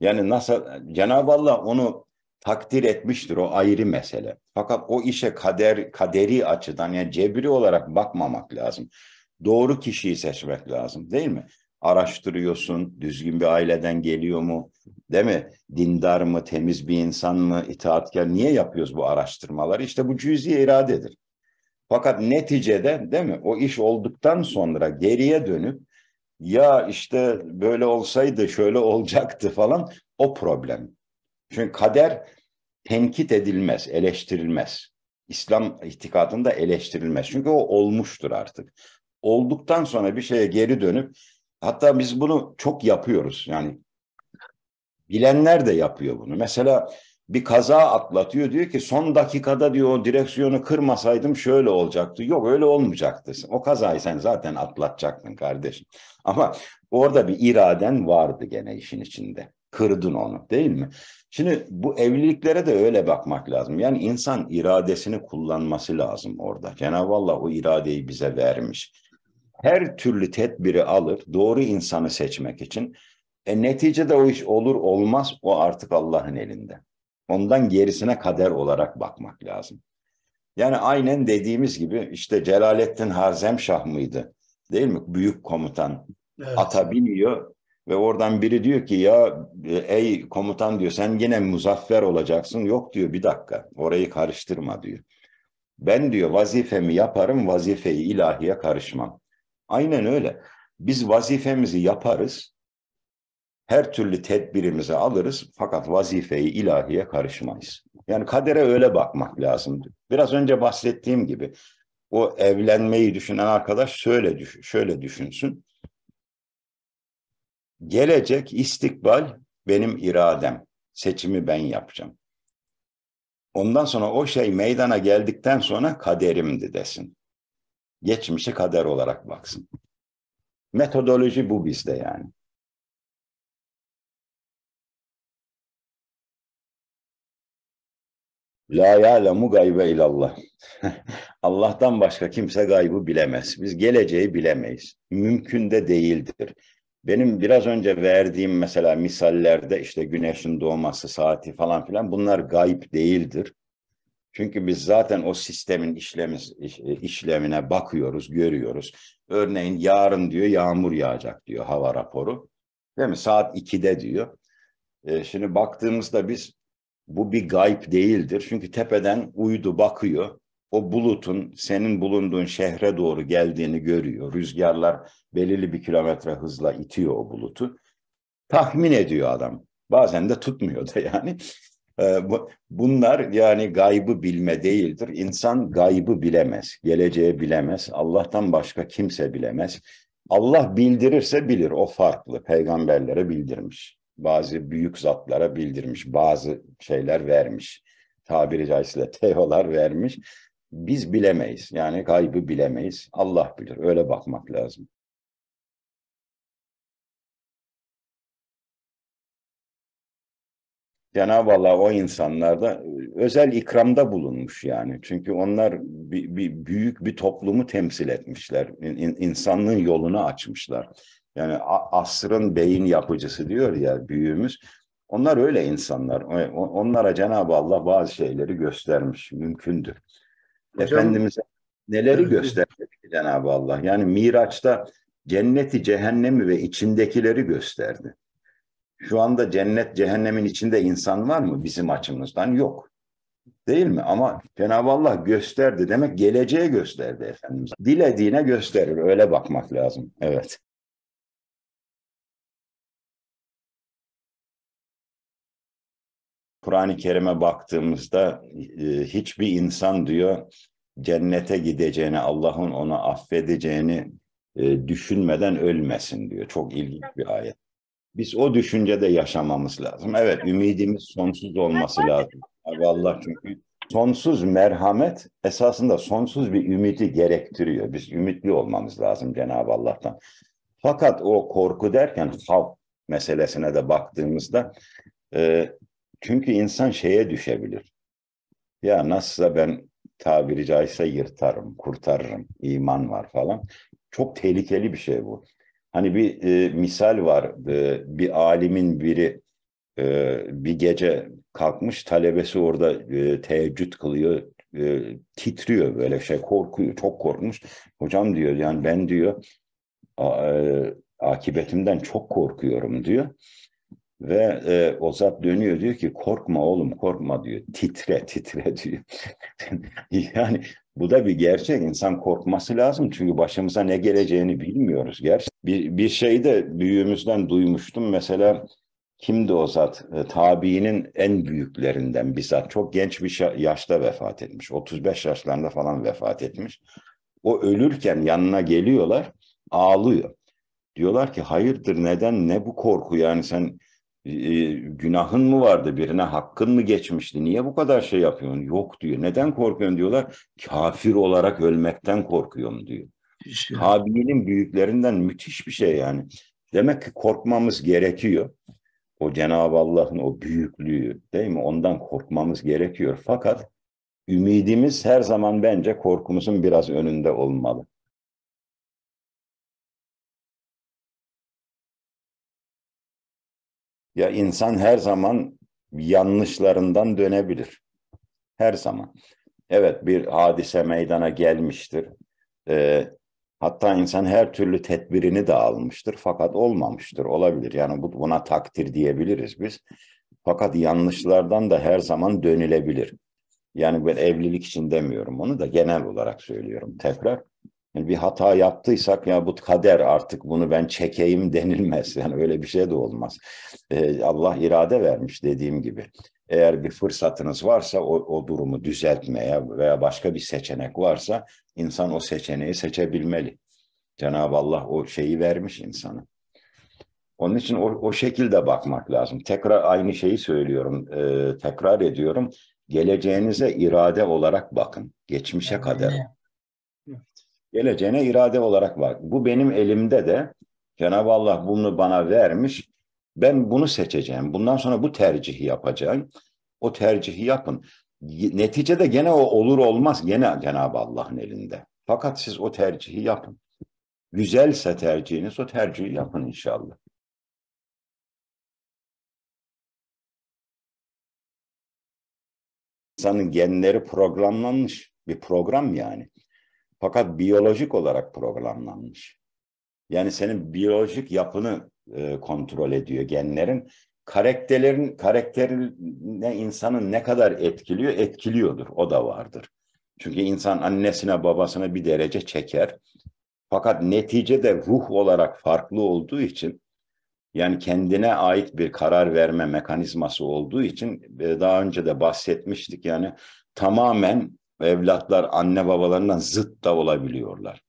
Yani nasıl Cenab-ı Allah onu takdir etmiştir o ayrı mesele. Fakat o işe kader kaderi açıdan yani cebri olarak bakmamak lazım. Doğru kişiyi seçmek lazım değil mi? Araştırıyorsun, düzgün bir aileden geliyor mu? Değil mi? Dindar mı, temiz bir insan mı, itaatkar? Niye yapıyoruz bu araştırmaları? İşte bu cüzi iradedir. Fakat neticede değil mi? O iş olduktan sonra geriye dönüp ya işte böyle olsaydı şöyle olacaktı falan o problem. Çünkü kader tenkit edilmez, eleştirilmez. İslam itikadında eleştirilmez. Çünkü o olmuştur artık. Olduktan sonra bir şeye geri dönüp hatta biz bunu çok yapıyoruz. Yani bilenler de yapıyor bunu. Mesela bir kaza atlatıyor. Diyor ki son dakikada diyor o direksiyonu kırmasaydım şöyle olacaktı. Yok öyle olmayacaktı. O kazayı sen zaten atlatacaktın kardeşim. Ama orada bir iraden vardı gene işin içinde. Kırdın onu değil mi? Şimdi bu evliliklere de öyle bakmak lazım. Yani insan iradesini kullanması lazım orada. Cenab-ı Allah o iradeyi bize vermiş. Her türlü tedbiri alır doğru insanı seçmek için. E, neticede o iş olur olmaz o artık Allah'ın elinde. Ondan gerisine kader olarak bakmak lazım. Yani aynen dediğimiz gibi işte Celalettin Hazemşah mıydı? Değil mi? Büyük komutan. Evet. Ata biniyor ve oradan biri diyor ki ya e, ey komutan diyor sen yine muzaffer olacaksın. Yok diyor bir dakika orayı karıştırma diyor. Ben diyor vazifemi yaparım vazifeyi ilahiye karışmam. Aynen öyle. Biz vazifemizi yaparız her türlü tedbirimizi alırız fakat vazifeyi ilahiye karışmayız. Yani kadere öyle bakmak lazım. Biraz önce bahsettiğim gibi o evlenmeyi düşünen arkadaş şöyle düşün, şöyle düşünsün. Gelecek istikbal benim iradem. Seçimi ben yapacağım. Ondan sonra o şey meydana geldikten sonra kaderimdi desin. Geçmişi kader olarak baksın. Metodoloji bu bizde yani. La ya'lemu gaybe ilallah. Allah'tan başka kimse gaybı bilemez. Biz geleceği bilemeyiz. Mümkün de değildir. Benim biraz önce verdiğim mesela misallerde işte güneşin doğması, saati falan filan bunlar gayb değildir. Çünkü biz zaten o sistemin işlemiz, işlemine bakıyoruz, görüyoruz. Örneğin yarın diyor yağmur yağacak diyor hava raporu. Değil mi? Saat 2'de diyor. E, şimdi baktığımızda biz bu bir gayb değildir. Çünkü tepeden uydu bakıyor. O bulutun senin bulunduğun şehre doğru geldiğini görüyor. Rüzgarlar belirli bir kilometre hızla itiyor o bulutu. Tahmin ediyor adam. Bazen de tutmuyor da yani. Ee, bunlar yani gaybı bilme değildir. İnsan gaybı bilemez, geleceği bilemez. Allah'tan başka kimse bilemez. Allah bildirirse bilir, o farklı. Peygamberlere bildirmiş bazı büyük zatlara bildirmiş, bazı şeyler vermiş. Tabiri caizse teholar vermiş. Biz bilemeyiz. Yani kaybı bilemeyiz. Allah bilir. Öyle bakmak lazım. Cenab-ı Allah o insanlarda e, özel ikramda bulunmuş yani. Çünkü onlar bir, bir büyük bir toplumu temsil etmişler. İn, insanlığın yolunu açmışlar. Yani asrın beyin yapıcısı diyor ya büyüğümüz. Onlar öyle insanlar. Onlara Cenab-ı Allah bazı şeyleri göstermiş. Mümkündür. Hocam, Efendimiz'e neleri gösterdi Cenab-ı Allah? Yani Miraç'ta cenneti, cehennemi ve içindekileri gösterdi. Şu anda cennet, cehennemin içinde insan var mı bizim açımızdan? Yok. Değil mi? Ama Cenab-ı Allah gösterdi. Demek geleceğe gösterdi Efendimiz. Dilediğine gösterir. Öyle bakmak lazım. Evet. Kur'an-ı Kerim'e baktığımızda e, hiçbir insan diyor cennete gideceğini, Allah'ın onu affedeceğini e, düşünmeden ölmesin diyor. Çok ilginç bir ayet. Biz o düşüncede yaşamamız lazım. Evet ümidimiz sonsuz olması lazım. Allah çünkü sonsuz merhamet esasında sonsuz bir ümidi gerektiriyor. Biz ümitli olmamız lazım Cenab-ı Allah'tan. Fakat o korku derken hav meselesine de baktığımızda e, çünkü insan şeye düşebilir. Ya nasılsa ben tabiri caizse yırtarım, kurtarırım, iman var falan. Çok tehlikeli bir şey bu. Hani bir e, misal var, e, bir alimin biri e, bir gece kalkmış, talebesi orada e, teheccüd kılıyor, e, titriyor böyle şey, korkuyor, çok korkmuş. Hocam diyor, yani ben diyor, a, e, akibetimden çok korkuyorum diyor. Ve e, Ozap dönüyor diyor ki korkma oğlum korkma diyor. Titre titre diyor. yani bu da bir gerçek. İnsan korkması lazım. Çünkü başımıza ne geleceğini bilmiyoruz. Gerçi bir, bir şey de büyüğümüzden duymuştum. Mesela kimdi Ozat E, tabiinin en büyüklerinden bir zat. Çok genç bir yaşta vefat etmiş. 35 yaşlarında falan vefat etmiş. O ölürken yanına geliyorlar ağlıyor. Diyorlar ki hayırdır neden ne bu korku yani sen e, e, günahın mı vardı birine hakkın mı geçmişti niye bu kadar şey yapıyorsun yok diyor neden korkuyorsun diyorlar kafir olarak ölmekten korkuyorum diyor şey. Habil'in büyüklerinden müthiş bir şey yani demek ki korkmamız gerekiyor o Cenab-ı Allah'ın o büyüklüğü değil mi ondan korkmamız gerekiyor fakat ümidimiz her zaman bence korkumuzun biraz önünde olmalı Ya insan her zaman yanlışlarından dönebilir. Her zaman. Evet bir hadise meydana gelmiştir. E, hatta insan her türlü tedbirini de almıştır fakat olmamıştır. Olabilir yani bu, buna takdir diyebiliriz biz. Fakat yanlışlardan da her zaman dönülebilir. Yani ben evlilik için demiyorum onu da genel olarak söylüyorum tekrar. Yani bir hata yaptıysak ya bu kader artık bunu ben çekeyim denilmez. Yani öyle bir şey de olmaz. Ee, Allah irade vermiş dediğim gibi. Eğer bir fırsatınız varsa o, o durumu düzeltmeye veya başka bir seçenek varsa insan o seçeneği seçebilmeli. Cenab-ı Allah o şeyi vermiş insanı Onun için o, o şekilde bakmak lazım. Tekrar aynı şeyi söylüyorum, e, tekrar ediyorum. Geleceğinize irade olarak bakın. Geçmişe evet geleceğine irade olarak var. Bu benim elimde de Cenab-ı Allah bunu bana vermiş. Ben bunu seçeceğim. Bundan sonra bu tercihi yapacağım. O tercihi yapın. Neticede gene o olur olmaz gene Cenab-ı Allah'ın elinde. Fakat siz o tercihi yapın. Güzelse tercihiniz o tercihi yapın inşallah. İnsanın genleri programlanmış bir program yani. Fakat biyolojik olarak programlanmış. Yani senin biyolojik yapını e, kontrol ediyor genlerin. Karakterlerin karakterine insanın ne kadar etkiliyor? Etkiliyordur. O da vardır. Çünkü insan annesine babasına bir derece çeker. Fakat neticede ruh olarak farklı olduğu için yani kendine ait bir karar verme mekanizması olduğu için e, daha önce de bahsetmiştik yani tamamen evlatlar anne babalarından zıt da olabiliyorlar.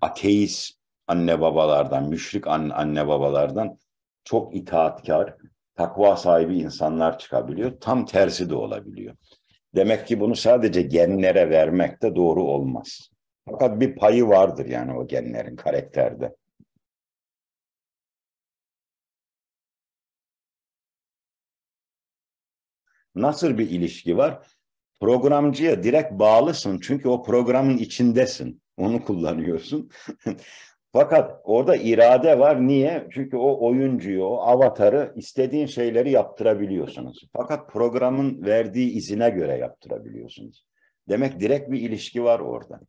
Ateist anne babalardan, müşrik anne, anne babalardan çok itaatkar, takva sahibi insanlar çıkabiliyor. Tam tersi de olabiliyor. Demek ki bunu sadece genlere vermek de doğru olmaz. Fakat bir payı vardır yani o genlerin karakterde. Nasıl bir ilişki var? programcıya direkt bağlısın çünkü o programın içindesin. Onu kullanıyorsun. Fakat orada irade var. Niye? Çünkü o oyuncuyu, o avatarı istediğin şeyleri yaptırabiliyorsunuz. Fakat programın verdiği izine göre yaptırabiliyorsunuz. Demek direkt bir ilişki var orada.